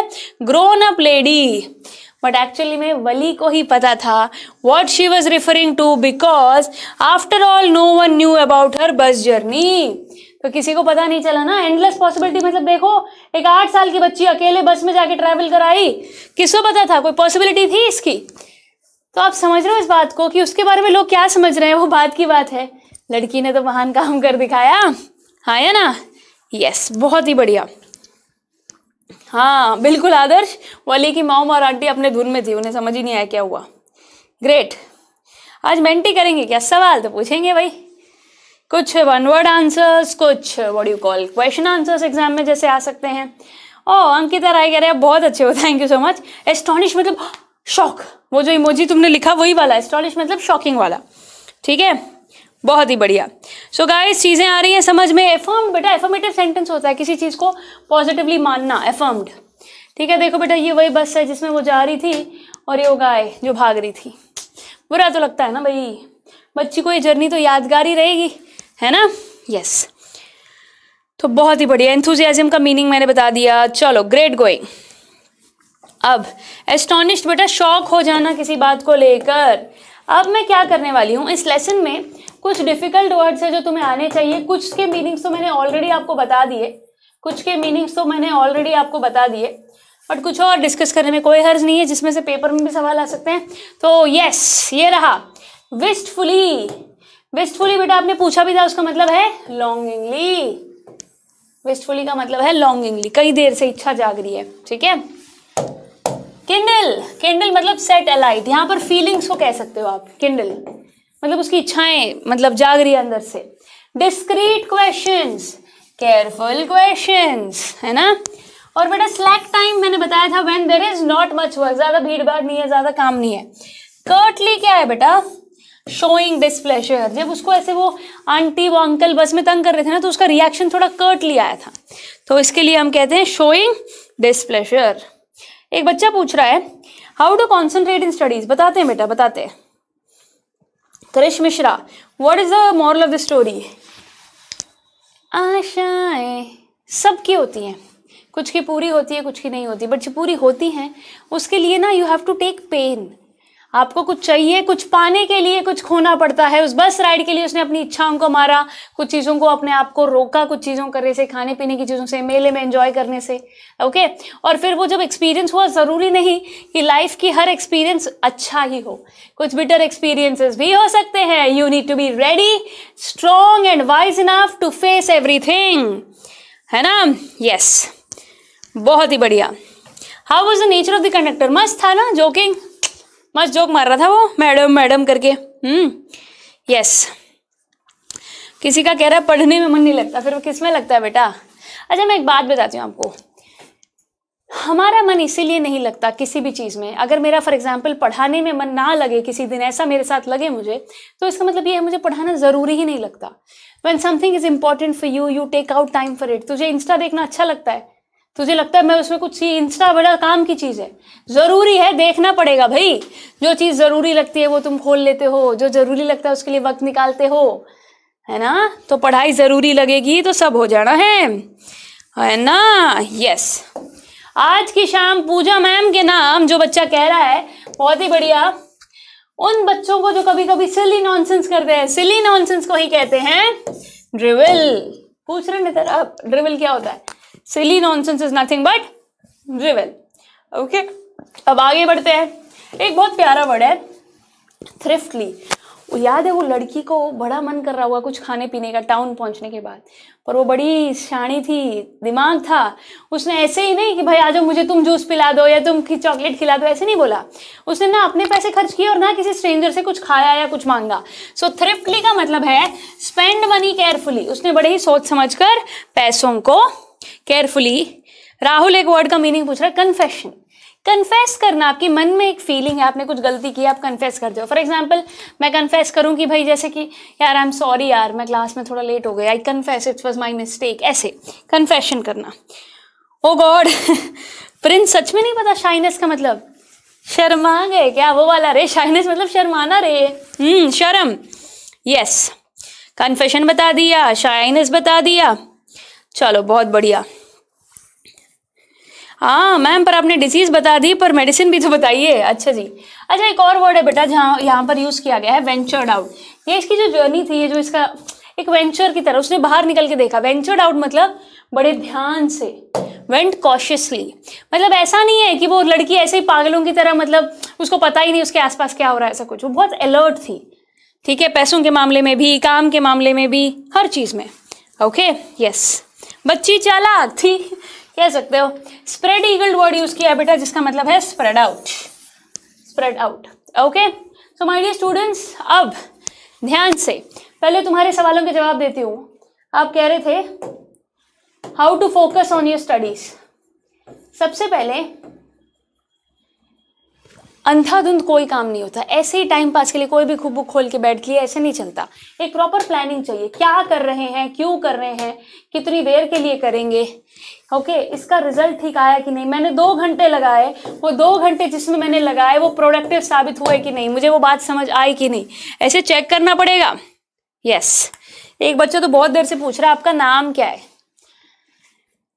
[SPEAKER 1] grown up lady but actually में वली को ही पता था what she was referring to because after all no one knew about her bus journey तो किसी को पता नहीं चला ना एंडलेस पॉसिबिलिटी मतलब देखो एक आठ साल की बच्ची अकेले बस में जाके ट्रैवल कराई किसको पता था कोई पॉसिबिलिटी थी इसकी तो आप समझ रहे हो इस बात को कि उसके बारे में लोग क्या समझ रहे हैं वो बात की बात है लड़की ने तो महान काम कर दिखाया हाँ या ना यस बहुत ही बढ़िया हाँ बिल्कुल आदर्श वली की माओ और आंटी अपने धुन में थी उन्हें समझ ही नहीं आया क्या हुआ ग्रेट आज मेंटी करेंगे क्या सवाल तो पूछेंगे भाई कुछ वन वर्ड आंसर्स कुछ what you call question answers exam में जैसे आ सकते हैं ओ अंकिता राय कह रहे हैं बहुत अच्छे हो thank you so much astonish मतलब शॉक वो जो इमोजी तुमने लिखा वही वाला एस्टॉनिश मतलब शॉकिंग वाला ठीक है बहुत ही बढ़िया सो so गाइस चीज़ें आ रही हैं समझ में एफर्म्ड बेटा एफर्मेटिव सेंटेंस होता है किसी चीज़ को पॉजिटिवली मानना एफर्म्ड ठीक है देखो बेटा ये वही बस है जिसमें वो जा रही थी और ये वो गाय जो भाग रही थी बुरा तो लगता है ना भाई बच्ची को ये जर्नी तो यादगार ही रहेगी है ना यस yes. तो बहुत ही बढ़िया एंथुजियाजम का मीनिंग मैंने बता दिया चलो ग्रेट गोइंग अब एस्टोनिश्ड बेटा शौक हो जाना किसी बात को लेकर अब मैं क्या करने वाली हूँ इस लेसन में कुछ डिफिकल्ट वर्ड्स है जो तुम्हें आने चाहिए कुछ के मीनिंग्स तो मैंने ऑलरेडी आपको बता दिए कुछ के मीनिंग्स तो मैंने ऑलरेडी आपको बता दिए बट कुछ और डिस्कस करने में कोई हर्ज नहीं है जिसमें से पेपर में भी सवाल आ सकते हैं तो यस ये रहा विस्टफुली विस्टफुली बेटा आपने पूछा भी था उसका मतलब है लॉन्गिंगली विस्टफुली का मतलब है लॉन्गिंगली कई देर से इच्छा जाग रही है ठीक है किंडल किंडल मतलब सेट अलाइट यहाँ पर फीलिंग्स को कह सकते हो आप किंडल मतलब उसकी इच्छाएं मतलब जाग रही है अंदर से डिस्क्रीट क्वेश्चन केयरफुल क्वेश्चन है ना और बेटा स्लैक टाइम मैंने बताया था when there is not much work ज्यादा भीड़ भाड़ नहीं है ज्यादा काम नहीं है कर्टली क्या है बेटा शोइंग डिस्प्लेशर जब उसको ऐसे वो आंटी वो अंकल बस में तंग कर रहे थे ना तो उसका रिएक्शन थोड़ा कर्टली आया था तो इसके लिए हम कहते हैं शोइंग डिस्प्लेशर एक बच्चा पूछ रहा है how to concentrate in studies बताते हैं बेटा बताते हैं Karish Mishra what is the moral of the story आशाएं सबकी होती हैं कुछ की पूरी होती है कुछ की नहीं होती बट जो पूरी होती हैं उसके लिए ना you have to take pain आपको कुछ चाहिए कुछ पाने के लिए कुछ खोना पड़ता है उस बस राइड के लिए उसने अपनी इच्छाओं को मारा कुछ चीज़ों को अपने आप को रोका कुछ चीज़ों करने से खाने पीने की चीज़ों से मेले में एंजॉय करने से ओके और फिर वो जब एक्सपीरियंस हुआ ज़रूरी नहीं कि लाइफ की हर एक्सपीरियंस अच्छा ही हो कुछ बिटर एक्सपीरियंसेस भी हो सकते हैं you need to be ready strong and wise enough to face everything है ना यस yes. बहुत ही बढ़िया how was the nature of the conductor मस्त था ना जोकिंग मस्त जोक मार रहा था वो मैडम मैडम करके हम्म यस किसी का कह रहा है पढ़ने में मन नहीं लगता फिर वो किस में लगता है बेटा अच्छा मैं एक बात बताती हूँ आपको हमारा मन इसीलिए नहीं लगता किसी भी चीज़ में अगर मेरा फॉर एग्जाम्पल पढ़ाने में मन ना लगे किसी दिन ऐसा मेरे साथ लगे मुझे तो इसका मतलब ये है मुझे पढ़ाना ज़रूरी ही नहीं लगता when something is important for you you take out time for it तुझे इंस्टा देखना अच्छा लगता है तुझे तो लगता है मैं उसमें कुछ इंस्टा बड़ा काम की चीज़ है ज़रूरी है देखना पड़ेगा भाई जो चीज़ ज़रूरी लगती है वो तुम खोल लेते हो जो ज़रूरी लगता है उसके लिए वक्त निकालते हो है ना तो पढ़ाई ज़रूरी लगेगी तो सब हो जाना है है ना यस आज की शाम पूजा मैम के नाम जो बच्चा कह रहा है बहुत ही बढ़िया उन बच्चों को जो कभी कभी सिली नॉनसेंस करते हैं सिली नॉनसेंस को ही कहते हैं ड्रिविल पूछ रहे ना तेरा ड्रिविल क्या होता है silly nonsense is nothing but drivel okay अब आगे बढ़ते हैं एक बहुत प्यारा वर्ड है थ्रिफ्टली याद है वो लड़की को बड़ा मन कर रहा हुआ कुछ खाने पीने का टाउन पहुंचने के बाद पर वो बड़ी शाणी थी दिमाग था उसने ऐसे ही नहीं कि भाई आ जाओ मुझे तुम जूस पिला दो या तुम की चॉकलेट खिला दो ऐसे नहीं बोला उसने ना अपने पैसे खर्च किए और ना किसी स्ट्रेंजर से कुछ खाया या कुछ मांगा सो so, थ्रिफ्टली का मतलब है स्पेंड मनी केयरफुली उसने बड़े ही सोच समझ कर पैसों को केयरफुली राहुल एक वर्ड का मीनिंग पूछ रहा है कन्फेशन कन्फेस करना आपके मन में एक फीलिंग है आपने कुछ गलती की आप कन्फेस कर दो फॉर एग्जाम्पल मैं कन्फेस करूं कि भाई जैसे कि यार आई एम सॉरी यार मैं क्लास में थोड़ा लेट हो गया I confess it's was my mistake ऐसे कन्फेशन करना ओ गॉड प्रिंस सच में नहीं पता शाइनेस का मतलब शर्मा गए क्या वो वाला रे शाइनेस मतलब शर्माना रे हम्म शर्म यस कन्फेशन बता दिया शाइनेस बता दिया चलो बहुत बढ़िया हाँ मैम पर आपने डिजीज बता दी पर मेडिसिन भी तो बताइए अच्छा जी अच्छा एक और वर्ड है बेटा जहाँ यहाँ पर यूज़ किया गया है वेंचर्ड आउट ये इसकी जो जर्नी थी ये जो इसका एक वेंचर की तरह उसने बाहर निकल के देखा वेंचर्ड आउट मतलब बड़े ध्यान से वेंट कॉशियसली मतलब ऐसा नहीं है कि वो लड़की ऐसे ही पागलों की तरह मतलब उसको पता ही नहीं उसके आसपास क्या हो रहा है ऐसा कुछ वो बहुत अलर्ट थी ठीक है पैसों के मामले में भी काम के मामले में भी हर चीज़ में ओके okay? Yes yes. बच्ची चाला थी कह सकते हो स्प्रेड ईगल वर्ड यूज किया बेटा जिसका मतलब है spread out spread out okay so my dear students अब ध्यान से पहले तुम्हारे सवालों के जवाब देती हूँ आप कह रहे थे how to focus on your studies सबसे पहले अंधाधुंध कोई काम नहीं होता ऐसे ही टाइम पास के लिए कोई भी खूब बुक खोल के बैठ लिए ऐसे नहीं चलता एक प्रॉपर प्लानिंग चाहिए क्या कर रहे हैं क्यों कर रहे हैं कितनी देर के लिए करेंगे ओके okay, इसका रिजल्ट ठीक आया कि नहीं मैंने दो घंटे लगाए वो दो घंटे जिसमें मैंने लगाए वो प्रोडक्टिव साबित हुए कि नहीं मुझे वो बात समझ आई कि नहीं ऐसे चेक करना पड़ेगा यस yes. एक बच्चा तो बहुत देर से पूछ रहा है आपका नाम क्या है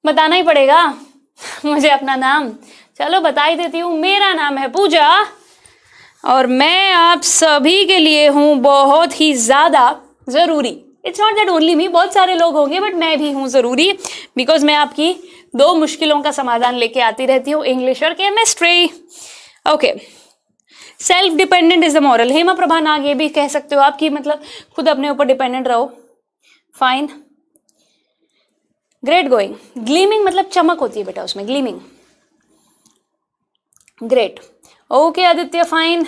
[SPEAKER 1] बताना ही पड़ेगा मुझे अपना नाम चलो बताई देती हूँ मेरा नाम है पूजा और मैं आप सभी के लिए हूँ बहुत ही ज़्यादा ज़रूरी it's not that only me बहुत सारे लोग होंगे बट मैं भी हूँ ज़रूरी बिकॉज मैं आपकी दो मुश्किलों का समाधान लेके आती रहती हूँ इंग्लिश और chemistry okay self dependent is the moral Hema Prabha Nag ये भी कह सकते हो आप कि मतलब खुद अपने ऊपर डिपेंडेंट रहो फाइन ग्रेट गोइंग ग्लीमिंग मतलब चमक होती है बेटा उसमें gleaming great okay Aditya fine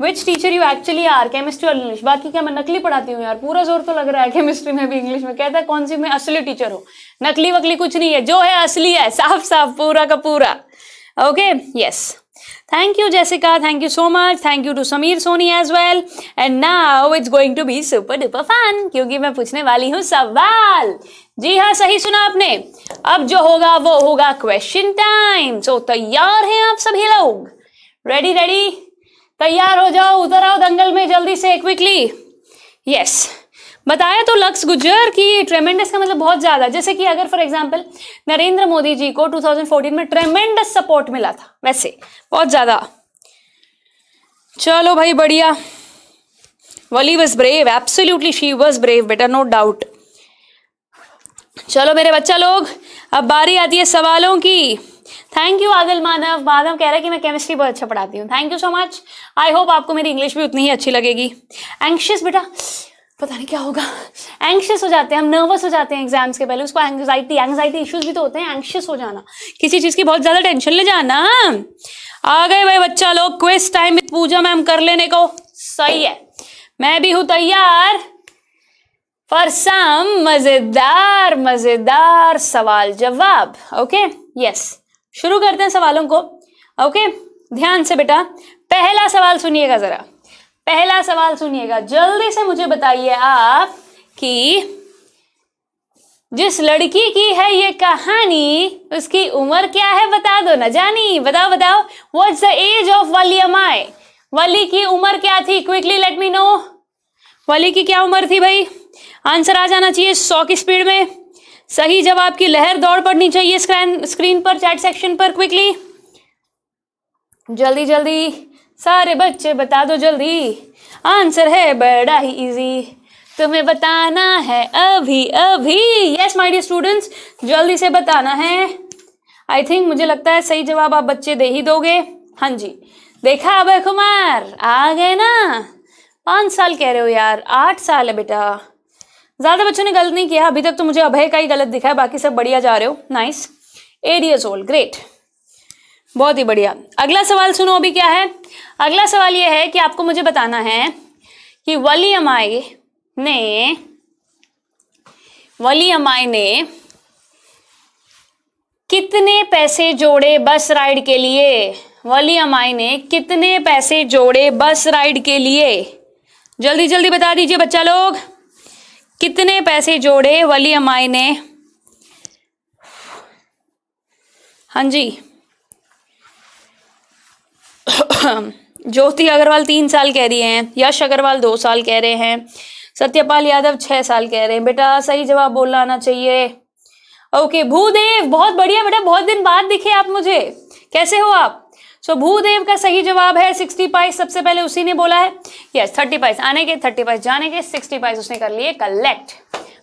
[SPEAKER 1] which teacher you actually are chemistry और इंग्लिश बाकी क्या मैं नकली पढ़ाती हूँ यार पूरा जोर तो लग रहा है केमिस्ट्री में भी इंग्लिश में कहता है कौन सी मैं असली टीचर हूँ नकली वकली कुछ नहीं है जो है असली है साफ साफ पूरा का पूरा okay yes thank you Jessica thank you so much thank you to Sameer Soni as well and now it's going to be super duper fun क्योंकि मैं पूछने वाली हूँ सवाल जी हाँ सही सुना आपने अब जो होगा वो होगा क्वेश्चन टाइम सो तैयार हैं आप सभी लोग रेडी रेडी तैयार हो जाओ उतर आओ दंगल में जल्दी से क्विकली यस बताया तो लक्स गुजर की ट्रेमेंडस का मतलब बहुत ज़्यादा जैसे कि अगर फॉर एग्जांपल नरेंद्र मोदी जी को 2014 में ट्रेमेंडस सपोर्ट मिला था वैसे बहुत ज़्यादा चलो भाई बढ़िया Valli was brave absolutely she was brave better no doubt चलो मेरे बच्चा लोग अब बारी आती है सवालों की थैंक यू आदिल माधव माधव कह रहा है कि मैं केमिस्ट्री बहुत अच्छा पढ़ाती हूँ thank you so much I hope आपको मेरी इंग्लिश भी उतनी ही अच्छी लगेगी एंक्शियस बेटा पता नहीं क्या होगा एंक्शियस हो जाते हैं हम नर्वस हो जाते हैं एग्जाम्स के पहले उसको एंग्जाइटी एंग्जाइटी इश्यूज भी तो होते हैं एंक्शियस हो जाना किसी चीज़ की बहुत ज़्यादा टेंशन ले जाना आ गए भाई बच्चा लोग quiz time with Pooja ma'am कर लेने को सही है मैं भी हूँ तैयार फॉर सम मजेदार मजेदार सवाल जवाब ओके यस शुरू करते हैं सवालों को ओके ध्यान से बेटा पहला सवाल सुनिएगा जरा पहला सवाल सुनिएगा जल्दी से मुझे बताइए आप कि जिस लड़की की है ये कहानी उसकी उम्र क्या है बता दो ना जानी बताओ बताओ वॉट द एज ऑफ वाली अमाय वाली की उम्र क्या थी क्विकली लेट मी नो वाली की क्या उम्र थी भाई आंसर आ जाना चाहिए सौ की स्पीड में सही जवाब की लहर दौड़ पड़नी चाहिए स्क्रीन स्क्रीन पर चैट सेक्शन पर क्विकली जल्दी जल्दी सारे बच्चे बता दो जल्दी आंसर है बड़ा ही इजी तुम्हें बताना है अभी अभी यस माय डियर स्टूडेंट्स जल्दी से बताना है आई थिंक मुझे लगता है सही जवाब आप बच्चे दे ही दोगे हाँ जी देखा अभय कुमार आ गए ना पांच साल कह रहे हो यार आठ साल है बेटा ज्यादा बच्चों ने गलत नहीं किया अभी तक तो मुझे अभय का ही गलत दिखा है बाकी सब बढ़िया जा रहे हो nice eight years old great बहुत ही बढ़िया अगला सवाल सुनो अभी क्या है अगला सवाल यह है कि आपको मुझे बताना है कि वली अमाई ने वली अमाई ने कितने पैसे जोड़े बस राइड के लिए वली अमाई ने कितने पैसे जोड़े बस राइड के लिए जल्दी जल्दी बता दीजिए बच्चा लोग कितने पैसे जोड़े वली अमाई ने हाँ जी ज्योति अग्रवाल तीन साल कह रही हैं यश अग्रवाल दो साल कह रहे हैं सत्यपाल यादव छह साल कह रहे हैं बेटा सही जवाब बोलना आना चाहिए ओके भूदेव बहुत बढ़िया बेटा बहुत दिन बाद दिखे आप मुझे कैसे हो आप सो भूदेव का सही जवाब है सिक्सटी पाइस सबसे पहले उसी ने बोला है यस थर्टी पाइस आने के थर्टी पाइस जाने के सिक्सटी पाइस उसने कर लिए कलेक्ट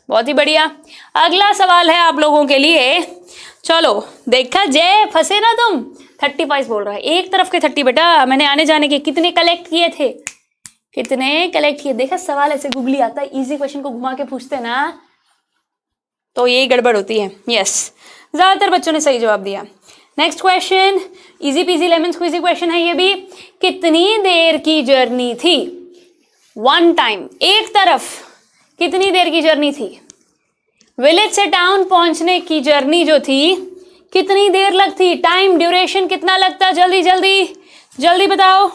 [SPEAKER 1] बहुत ही बढ़िया अगला सवाल है आप लोगों के लिए चलो देखा जय फंसे ना तुम थर्टी पाइस बोल रहा है एक तरफ के थर्टी बेटा मैंने आने जाने के कितने कलेक्ट किए थे कितने कलेक्ट किए देखा सवाल ऐसे गुगली आता है इजी क्वेश्चन को घुमा के पूछते ना तो यही गड़बड़ होती है यस ज्यादातर बच्चों ने सही जवाब दिया next question easy peasy lemon squeezy question है ये भी कितनी देर की जर्नी थी वन टाइम एक तरफ कितनी देर की जर्नी थी विलेज से टाउन पहुंचने की जर्नी जो थी कितनी देर लगती टाइम ड्यूरेशन कितना लगता जल्दी जल्दी जल्दी बताओ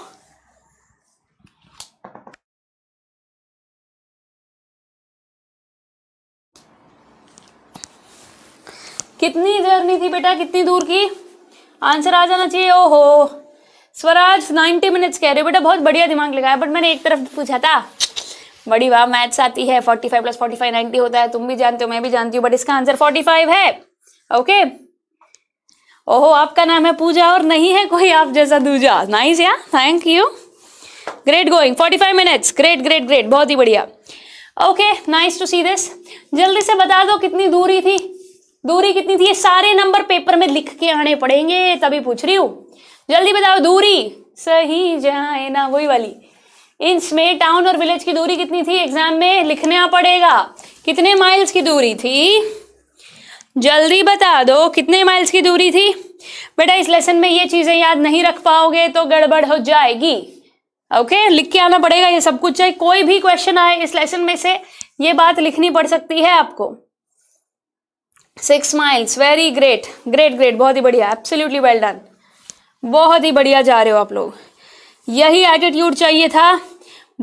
[SPEAKER 1] कितनी जर्नी थी बेटा कितनी दूर की आंसर आ जाना चाहिए ओहो स्वराज 90 मिनट्स कह रहे हो बेटा बहुत बढ़िया दिमाग लगाया बट मैंने एक तरफ पूछा था बड़ी वाह मैथ्स आती है 45 प्लस 45 होता है तुम भी जानते हो मैं भी जानती हूँ बट इसका आंसर 45 है ओके ओहो आपका नाम है पूजा और नहीं है कोई आप जैसा दूजा नाइस या thank you great going five minutes great great great बहुत ही बढ़िया okay nice to see this जल्दी से बता दो कितनी दूरी थी दूरी कितनी थी ये सारे नंबर पेपर में लिख के आने पड़ेंगे तभी पूछ रही हूँ जल्दी बताओ दूरी सही जहाँ है ना वही वाली इंच में टाउन और विलेज की दूरी कितनी थी एग्जाम में लिखना पड़ेगा कितने माइल्स की दूरी थी जल्दी बता दो कितने माइल्स की दूरी थी बेटा इस लेसन में ये चीज़ें याद नहीं रख पाओगे तो गड़बड़ हो जाएगी ओके लिख के आना पड़ेगा ये सब कुछ चाहे कोई भी क्वेश्चन आए इस लेसन में से ये बात लिखनी पड़ सकती है आपको six miles very great great great बहुत ही बढ़िया एब्सोल्यूटली वेल डन बहुत ही बढ़िया जा रहे हो आप लोग यही एटीट्यूड चाहिए था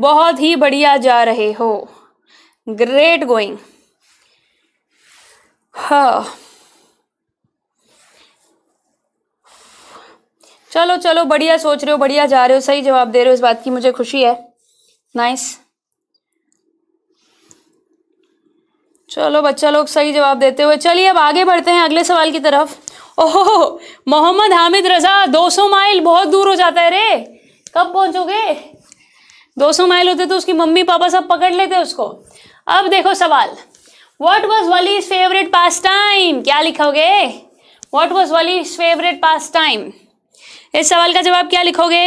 [SPEAKER 1] बहुत ही बढ़िया जा रहे हो ग्रेट गोइंग हाँ चलो चलो बढ़िया सोच रहे हो बढ़िया जा रहे हो सही जवाब दे रहे हो इस बात की मुझे खुशी है नाइस nice. चलो बच्चा लोग सही जवाब देते हुए चलिए अब आगे बढ़ते हैं अगले सवाल की तरफ ओहो मोहम्मद हामिद रजा 200 माइल बहुत दूर हो जाता है रे कब पहुंचोगे 200 माइल होते तो उसकी मम्मी पापा सब पकड़ लेते उसको अब देखो सवाल what was Valli favourite pastime क्या लिखोगे what was Valli favourite pastime इस सवाल का जवाब क्या लिखोगे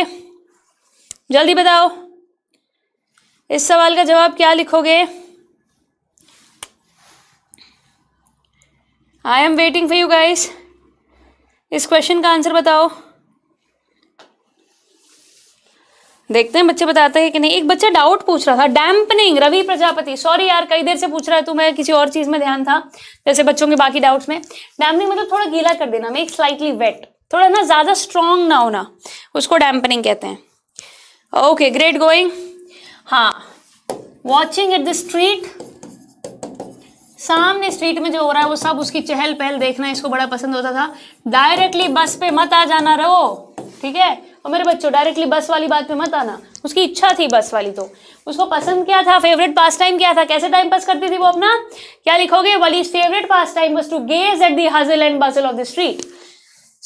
[SPEAKER 1] जल्दी बताओ इस सवाल का जवाब क्या लिखोगे I am waiting for you guys इस क्वेश्चन का आंसर बताओ देखते हैं बच्चे बताते हैं कि नहीं एक बच्चा डाउट पूछ रहा था डैम्पनिंग रवि प्रजापति सॉरी यार कई देर से पूछ रहा है तू मैं किसी और चीज में ध्यान था जैसे बच्चों के बाकी डाउट्स में डैम्पनिंग मतलब थोड़ा गीला कर देना मेक स्लाइटली वेट थोड़ा ना ज्यादा स्ट्रांग ना होना उसको डैम्पनिंग कहते हैं ओके ग्रेट गोइंग हाँ वॉचिंग एट द स्ट्रीट सामने स्ट्रीट में जो हो रहा है वो सब उसकी चहल पहल देखना इसको बड़ा पसंद होता था डायरेक्टली बस पे मत आ जाना रहो ठीक है और मेरे बच्चों डायरेक्टली बस वाली बात पे मत आना उसकी इच्छा थी बस वाली तो उसको पसंद क्या था फेवरेट पास टाइम क्या था कैसे टाइम पास करती थी वो अपना क्या लिखोगे वाली फेवरेट पास टाइम बस to gaze at the hustle and bustle of the street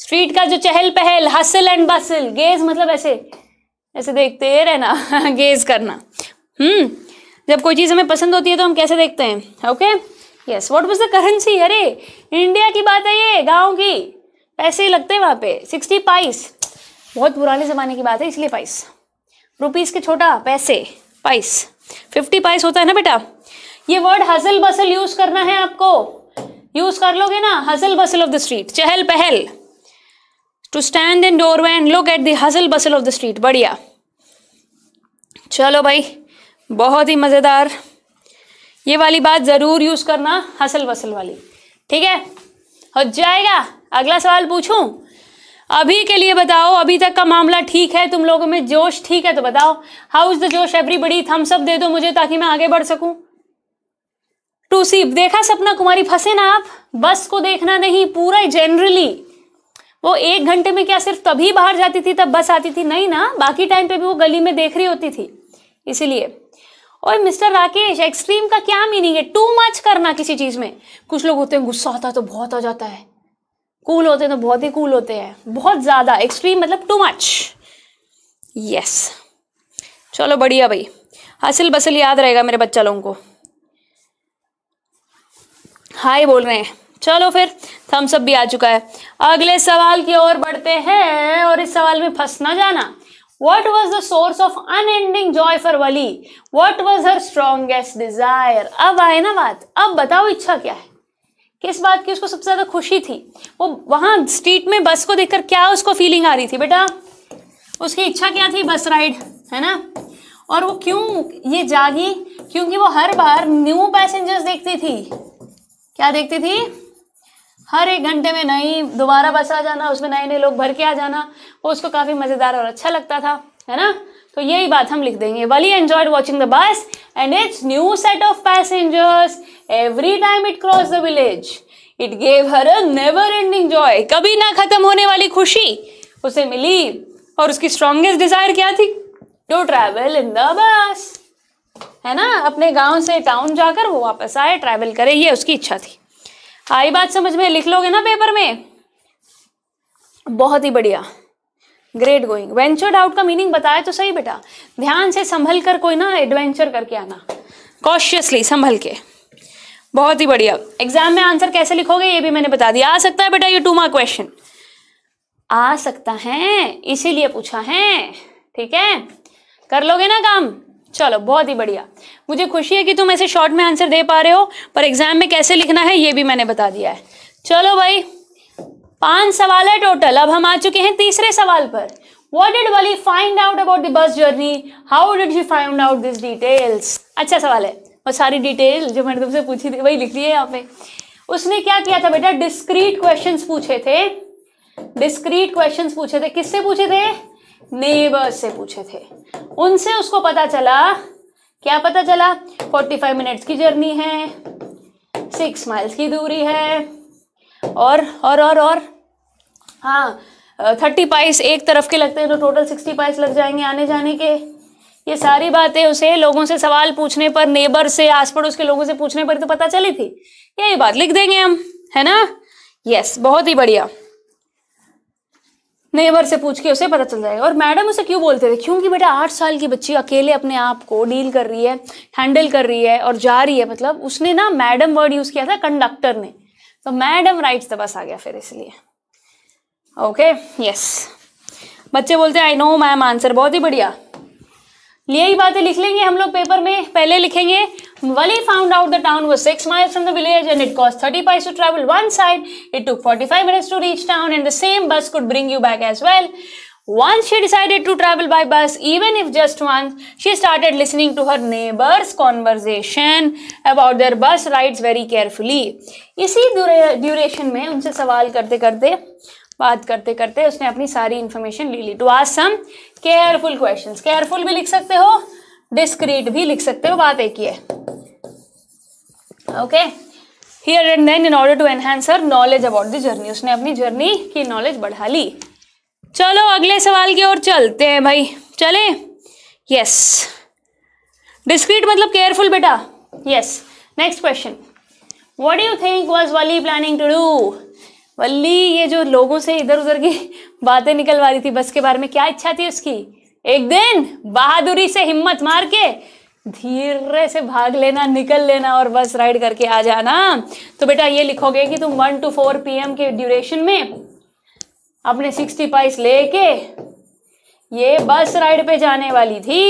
[SPEAKER 1] street का जो चहल पहल हसल एंड बसल गेज मतलब ऐसे ऐसे देखते रहना गेज करना हम्म जब कोई चीज़ हमें पसंद होती है तो हम कैसे देखते हैं okay okay? Yes what was the currency अरे इंडिया की बात है ये गाँव की पैसे लगते हैं वहाँ पे सिक्सटी पाइस बहुत पुराने ज़माने की बात है इसलिए पाइस रुपीज़ के छोटा पैसे पाइस फिफ्टी पाइस होता है ना बेटा ये वर्ड हसल बसल यूज़ करना है आपको यूज़ कर लोगे ना hustle bustle of the street चहल पहल to stand in door when look at दसल बसल ऑफ द स्ट्रीट बढ़िया चलो भाई बहुत ही मज़ेदार ये वाली बात ज़रूर यूज़ करना हसल वसल वाली ठीक है हो जाएगा अगला सवाल पूछूं अभी के लिए बताओ अभी तक का मामला ठीक है तुम लोगों में जोश ठीक है तो बताओ how is the josh everybody thumbs up दे दो मुझे ताकि मैं आगे बढ़ सकूं टू सी देखा सपना कुमारी फंसे ना आप बस को देखना नहीं पूरा जनरली वो एक घंटे में क्या सिर्फ तभी बाहर जाती थी तब बस आती थी नहीं ना बाकी टाइम पे भी वो गली में देख रही होती थी इसीलिए और मिस्टर राकेश एक्सट्रीम का क्या मीनिंग है टू मच करना किसी चीज में कुछ लोग होते हैं गुस्सा होता है तो बहुत हो जाता है कूल cool होते हैं तो बहुत ही कूल cool होते हैं बहुत ज्यादा एक्सट्रीम मतलब टू मच यस चलो बढ़िया भाई असल बसिल याद रहेगा मेरे बच्चा लोगों को हाय बोल रहे हैं चलो फिर थम्सअप भी आ चुका है अगले सवाल की ओर बढ़ते हैं और इस सवाल में फंस ना जाना What was the source of unending joy for Wali? What was her strongest desire? अब आए ना बात अब बताओ इच्छा क्या है किस बात की उसको सबसे ज़्यादा खुशी थी वो वहाँ स्ट्रीट में बस को देखकर क्या उसको फीलिंग आ रही थी बेटा उसकी इच्छा क्या थी बस राइड है ना और वो क्यों ये जागी क्योंकि वो हर बार न्यू पैसेंजर्स देखती थी क्या देखती थी हर एक घंटे में नई दोबारा बस आ जाना उसमें नए नए लोग भर के आ जाना उसको काफ़ी मज़ेदार और अच्छा लगता था है ना तो यही बात हम लिख देंगे Valli enjoyed watching the bus and its new set of passengers every time it cross the village it gave her a never ending joy कभी ना खत्म होने वाली खुशी उसे मिली और उसकी स्ट्रॉन्गेस्ट डिजायर क्या थी to travel in the bus है ना अपने गांव से टाउन जाकर वो वापस आए ट्रैवल करे ये उसकी इच्छा थी आई बात समझ में लिख लोगे ना पेपर में बहुत ही बढ़िया ग्रेट गोइंग वेंचर आउट का मीनिंग बताया तो सही बेटा ध्यान से संभल कर कोई ना एडवेंचर करके आना कॉशियसली संभल के बहुत ही बढ़िया एग्जाम में आंसर कैसे लिखोगे ये भी मैंने बता दिया आ सकता है बेटा ये टू मार्क क्वेश्चन आ सकता है इसीलिए पूछा है ठीक है कर लोगे ना काम चलो बहुत ही बढ़िया मुझे खुशी है कि तुम ऐसे शॉर्ट में आंसर दे पा रहे हो पर एग्जाम में कैसे लिखना है ये भी मैंने बता दिया है चलो भाई पांच सवाल है टोटल अब हम आ चुके हैं तीसरे सवाल पर what did Valli find out about the bus journey how did you find out this details अच्छा सवाल है और सारी डिटेल जो मैंने तुमसे पूछी थी वही लिख ली है यहाँ पे उसने क्या किया था बेटा डिस्क्रीट क्वेश्चंस पूछे थे डिस्क्रीट क्वेश्चंस पूछे थे किससे पूछे थे नेबर्स से पूछे थे उनसे उसको पता चला क्या पता चला 45 मिनट्स की जर्नी है सिक्स माइल्स की दूरी है और और और और हाँ थर्टी पाइस एक तरफ के लगते हैं तो टोटल सिक्सटी पाइस लग जाएंगे आने जाने के ये सारी बातें उसे लोगों से सवाल पूछने पर नेबर से आस पड़ोस के लोगों से पूछने पर तो पता चली थी यही बात लिख देंगे हम है ना यस बहुत ही बढ़िया नेबर से पूछ के उसे पता चल जाएगा और मैडम उसे क्यों बोलते थे क्योंकि बेटा आठ साल की बच्ची अकेले अपने आप को डील कर रही है हैंडल कर रही है और जा रही है मतलब उसने ना मैडम वर्ड यूज़ किया था कंडक्टर ने तो मैडम राइट द बस आ गया फिर इसलिए ओके यस बच्चे बोलते आई नो मैम आंसर बहुत ही बढ़िया यही बातें लिख लेंगे हम लोग पेपर में पहले लिखेंगे Wali found out the town was 6 miles from the village and it cost 30 paise to travel one side. It took 45 minutes to reach town and the same bus could bring you back as well. Once she decided to travel by bus, even if just once, she started listening to her neighbors' conversation about their bus rides very carefully. इसी duration में उनसे सवाल करते करते बात करते करते उसने अपनी सारी information ले ली To ask some careful questions. Careful भी लिख सकते हो डिस्क्रीट भी लिख सकते हो बात एक ही है okay here and then in order to enhance her knowledge about the journey उसने अपनी जर्नी की नॉलेज बढ़ा ली चलो अगले सवाल की ओर चलते हैं भाई चले यस डिस्क्रीट मतलब केयरफुल बेटा yes next question what you think was Valli planning to do Valli ये जो लोगों से इधर उधर की बातें निकलवा रही थी बस के बारे में क्या इच्छा थी उसकी एक दिन बहादुरी से हिम्मत मार के धीरे से भाग लेना निकल लेना और बस राइड करके आ जाना तो बेटा ये लिखोगे कि तुम वन टू फोर पीएम के ड्यूरेशन में अपने सिक्सटी पाइस लेके ये बस राइड पे जाने वाली थी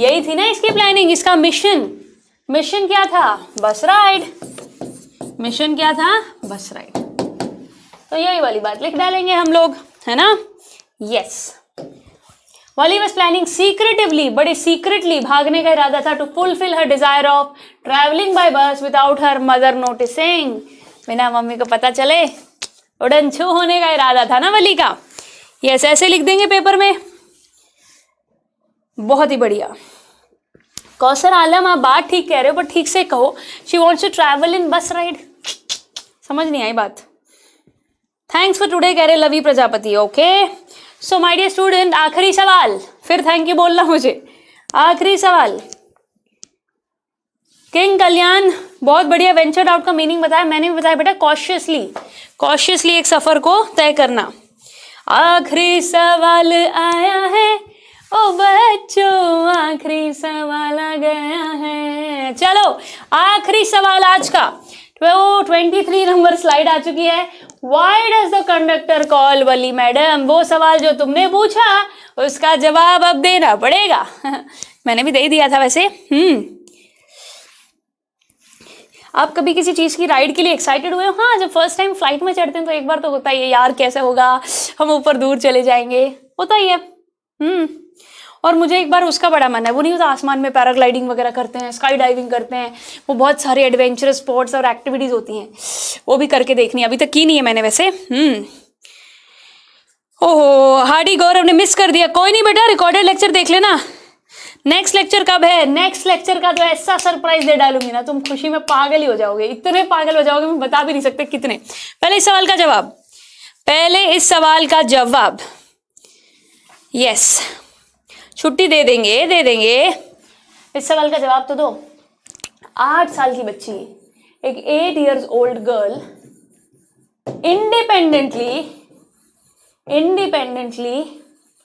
[SPEAKER 1] यही थी ना इसकी प्लानिंग इसका मिशन मिशन क्या था बस राइड मिशन क्या था बस राइड तो यही वाली बात लिख डालेंगे हम लोग है ना yes yes. Valli was planning secretively बड़े सीक्रेटली भागने का इरादा था to fulfil her desire of travelling by bus without her mother noticing बिना मम्मी को पता चले उड़न छू होने का इरादा था ना वली का यस ऐसे लिख देंगे पेपर में बहुत ही बढ़िया कौसर आलम आप बात ठीक कह रहे हो पर ठीक से कहो she wants to travel in bus ride समझ नहीं आई बात थैंक्स फॉर टुडे कह रहे Lavi Prajapati okay okay? So my dear student आखिरी सवाल फिर थैंक यू बोलना मुझे आखिरी सवाल किंग कल्याण बहुत बढ़िया वेंचर आउट का मीनिंग बताया मैंने भी बताया बेटा कॉशियसली कॉशियसली एक सफर को तय करना आखिरी सवाल आया है ओ बच्चों आखिरी सवाल आ गया है चलो आखिरी सवाल आज का वो ट्वेंटी थ्री नंबर स्लाइड आ चुकी है why does the conductor call Valli madam वो सवाल जो तुमने पूछा उसका जवाब अब देना पड़ेगा मैंने भी दे दिया था वैसे हम्म आप कभी किसी चीज़ की राइड के लिए एक्साइटेड हुए हो हाँ जब फर्स्ट टाइम फ्लाइट में चढ़ते हैं तो एक बार तो होता ही है यार कैसे होगा हम ऊपर दूर चले जाएंगे होता ही है हम्म और मुझे एक बार उसका बड़ा मन है वो नहीं होता आसमान में पैराग्लाइडिंग वगैरह करते हैं स्काई डाइविंग करते हैं वो बहुत सारे एडवेंचरस स्पोर्ट्स और एक्टिविटीज़ होती हैं वो भी करके देखनी है अभी तक की नहीं है मैंने वैसे हम्म। ओहो हार्डी गौरव ने मिस कर दिया कोई नहीं बेटा रिकॉर्डेड लेक्चर देख लेना नेक्स्ट लेक्चर कब है नेक्स्ट लेक्चर का तो ऐसा सरप्राइज दे डालूंगी ना तुम खुशी में पागल ही हो जाओगे इतने पागल हो जाओगे मैं बता भी नहीं सकते कितने पहले इस सवाल का जवाब पहले इस सवाल का जवाब यस छुट्टी दे देंगे दे देंगे इस सवाल का जवाब तो दो आठ साल की बच्ची एक eight years old girl independently independently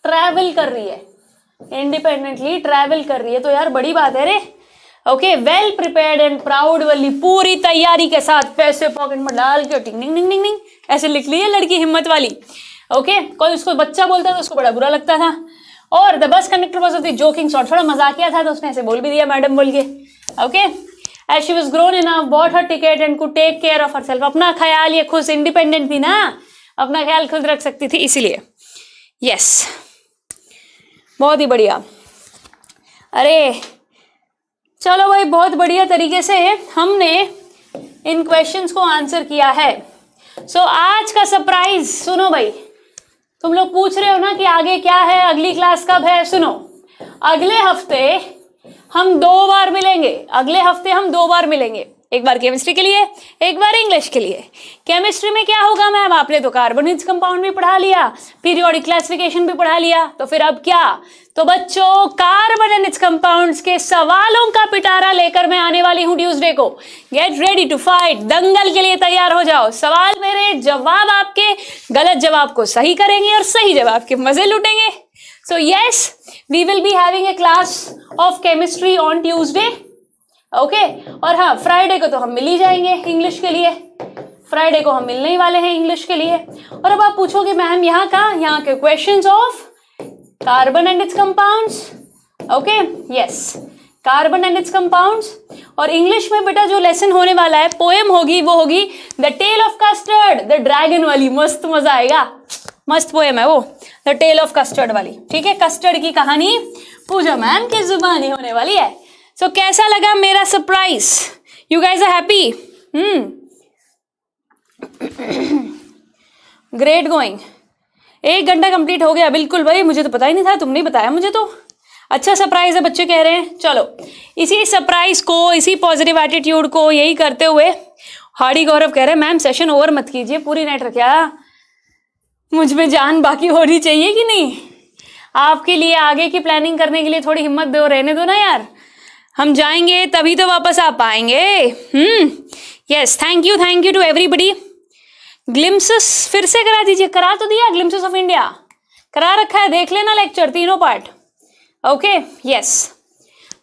[SPEAKER 1] travel कर रही है इंडिपेंडेंटली ट्रैवल कर रही है तो यार बड़ी बात है रे okay well prepared and proud Valli पूरी तैयारी के साथ पैसे पॉकेट में डाल के टिंग निंग निंग निंग ऐसे लिख ली है लड़की हिम्मत वाली ओके okay? कोई उसको बच्चा बोलता था तो उसको बड़ा बुरा लगता था और the bus conductor was of the joking sort थोड़ा किया था तो उसने ऐसे बोल भी दिया मैडम बोल के okay as she was grown in bought her ticket and could take care of herself अपना ख्याल ये खुद इंडिपेंडेंट थी ना अपना ख्याल खुद रख सकती थी इसीलिए यस yes. बहुत ही बढ़िया अरे चलो भाई बहुत बढ़िया तरीके से हमने इन क्वेश्चंस को आंसर किया है सो so, आज का सरप्राइज सुनो भाई तुम लोग पूछ रहे हो ना कि आगे क्या है अगली क्लास कब है सुनो अगले हफ्ते हम दो बार मिलेंगे अगले हफ्ते हम दो बार मिलेंगे एक बार केमिस्ट्री के लिए एक बार इंग्लिश के लिए केमिस्ट्री में क्या होगा मैम आपने तो कार्बोनिज कंपाउंड भी पढ़ा लिया पीरियोडिक क्लासिफिकेशन भी पढ़ा लिया तो फिर अब क्या तो बच्चों कार्बन एंड इट्स कंपाउंड्स के सवालों का पिटारा लेकर मैं आने वाली हूं ट्यूजडे को गेट रेडी टू फाइट दंगल के लिए तैयार हो जाओ सवाल मेरे जवाब आपके गलत जवाब को सही करेंगे और सही जवाब के मजे लुटेंगे so yes we will be having a class of chemistry on Tuesday okay और हाँ फ्राइडे को तो हम मिल ही जाएंगे इंग्लिश के लिए फ्राइडे को हम मिलने ही वाले हैं इंग्लिश के लिए और अब आप पूछोगे मैम यहाँ का यहाँ के question of carbon and its compounds okay yes carbon and its compounds और इंग्लिश में बेटा जो लेसन होने वाला है पोएम होगी वो होगी the tale of custard the dragon वाली मस्त मजा आएगा मस्त पोएम है वो द टेल ऑफ कस्टर्ड वाली ठीक है कस्टर्ड की कहानी पूजा मैम की जुबानी होने वाली है सो so, कैसा लगा मेरा surprise you guys are happy hmm great going एक घंटा कंप्लीट हो गया बिल्कुल भाई मुझे तो पता ही नहीं था तुमने बताया मुझे तो अच्छा सरप्राइज़ है बच्चे कह रहे हैं चलो इसी सरप्राइज़ को इसी पॉजिटिव एटीट्यूड को यही करते हुए हाड़ी गौरव कह रहे हैं मैम सेशन ओवर मत कीजिए पूरी नेट रखा हाँ। मुझ में जान बाकी होनी चाहिए कि नहीं आपके लिए आगे की प्लानिंग करने के लिए थोड़ी हिम्मत दो रहने दो ना यार हम जाएंगे तभी तो वापस आ पाएंगे hmm yes thank you thank you to everybody glimpse फिर से करा दीजिए करा तो दिया ग्लिम्सिस ऑफ इंडिया करा रखा है देख लेना लेक्चर तीनों पार्ट ओके यस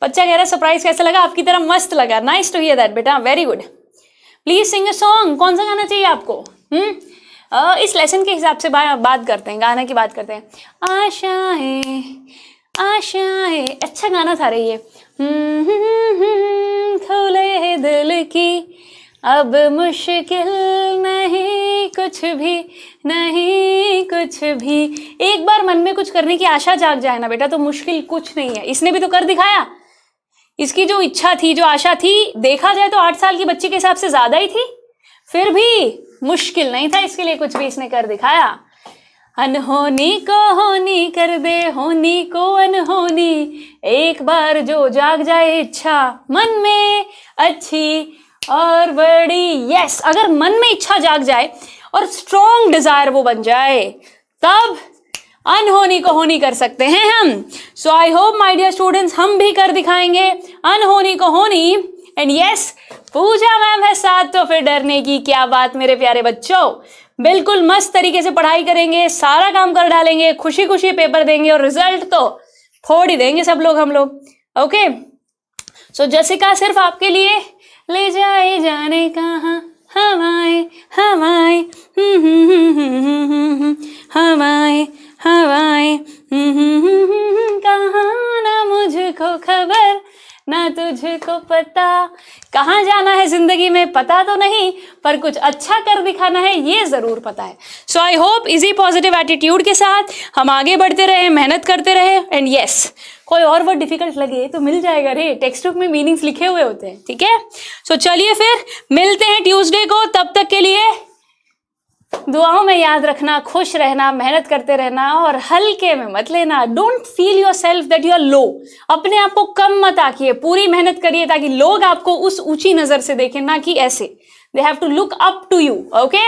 [SPEAKER 1] बच्चा कह रहा है सरप्राइज कैसा लगा आपकी तरह मस्त लगा नाइस टू हियर दैट बेटा very good please sing a song कौन सा गाना चाहिए आपको हम्म uh, इस लेसन के हिसाब से बा, बात करते हैं गाना की बात करते हैं आशाएं आशाएं अच्छा गाना था रही है हम्म, खुले दिल की अब मुश्किल नहीं कुछ भी नहीं कुछ भी एक बार मन में कुछ करने की आशा जाग जाए ना बेटा तो मुश्किल कुछ नहीं है इसने भी तो कर दिखाया इसकी जो इच्छा थी जो आशा थी देखा जाए तो आठ साल की बच्ची के हिसाब से ज्यादा ही थी फिर भी मुश्किल नहीं था इसके लिए कुछ भी इसने कर दिखाया अनहोनी को होनी कर दे होनी को अनहोनी एक बार जो जाग जाए इच्छा मन में अच्छी और बड़ी यस अगर मन में इच्छा जाग जाए और स्ट्रॉन्ग डिजायर वो बन जाए तब अनहोनी को होनी कर सकते हैं हम so I hope my dear students हम भी कर दिखाएंगे अनहोनी को होनी एंड यस पूजा मैम है साथ तो फिर डरने की क्या बात मेरे प्यारे बच्चों बिल्कुल मस्त तरीके से पढ़ाई करेंगे सारा काम कर डालेंगे खुशी खुशी पेपर देंगे और रिजल्ट तो फोड़ ही देंगे सब लोग हम लोग ओके सो जसिका सिर्फ आपके लिए ले जाए जाने कहा हवाए हवाए हवाएं हवाए कहा ना मुझको खबर ना तुझको पता कहाँ जाना है जिंदगी में पता तो नहीं पर कुछ अच्छा कर दिखाना है ये ज़रूर पता है सो आई होप इसी पॉजिटिव एटीट्यूड के साथ हम आगे बढ़ते रहे मेहनत करते रहे एंड यस yes, कोई और वर्ड डिफिकल्ट लगे तो मिल जाएगा रे टेक्स्ट बुक में मीनिंग्स लिखे हुए होते हैं ठीक है सो so, चलिए फिर मिलते हैं ट्यूसडे को तब तक के लिए दुआओं में याद रखना खुश रहना मेहनत करते रहना और हल्के में मत लेना don't feel yourself that you are low अपने आप को कम मत आकिए पूरी मेहनत करिए ताकि लोग आपको उस ऊंची नजर से देखें ना कि ऐसे they have to look up to you okay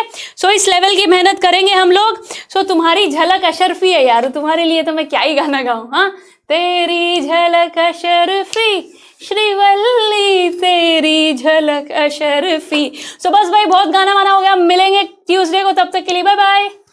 [SPEAKER 1] so इस लेवल की मेहनत करेंगे हम लोग सो so, तुम्हारी झलक अशरफी है यार तुम्हारे लिए तो मैं क्या ही गाना गाऊँ हाँ तेरी झलक अशरफी श्रीवल्ली तेरी झलक अशरफी सो so बस भाई बहुत गाना वाना हो गया मिलेंगे ट्यूसडे को तब तक के लिए बाय बाय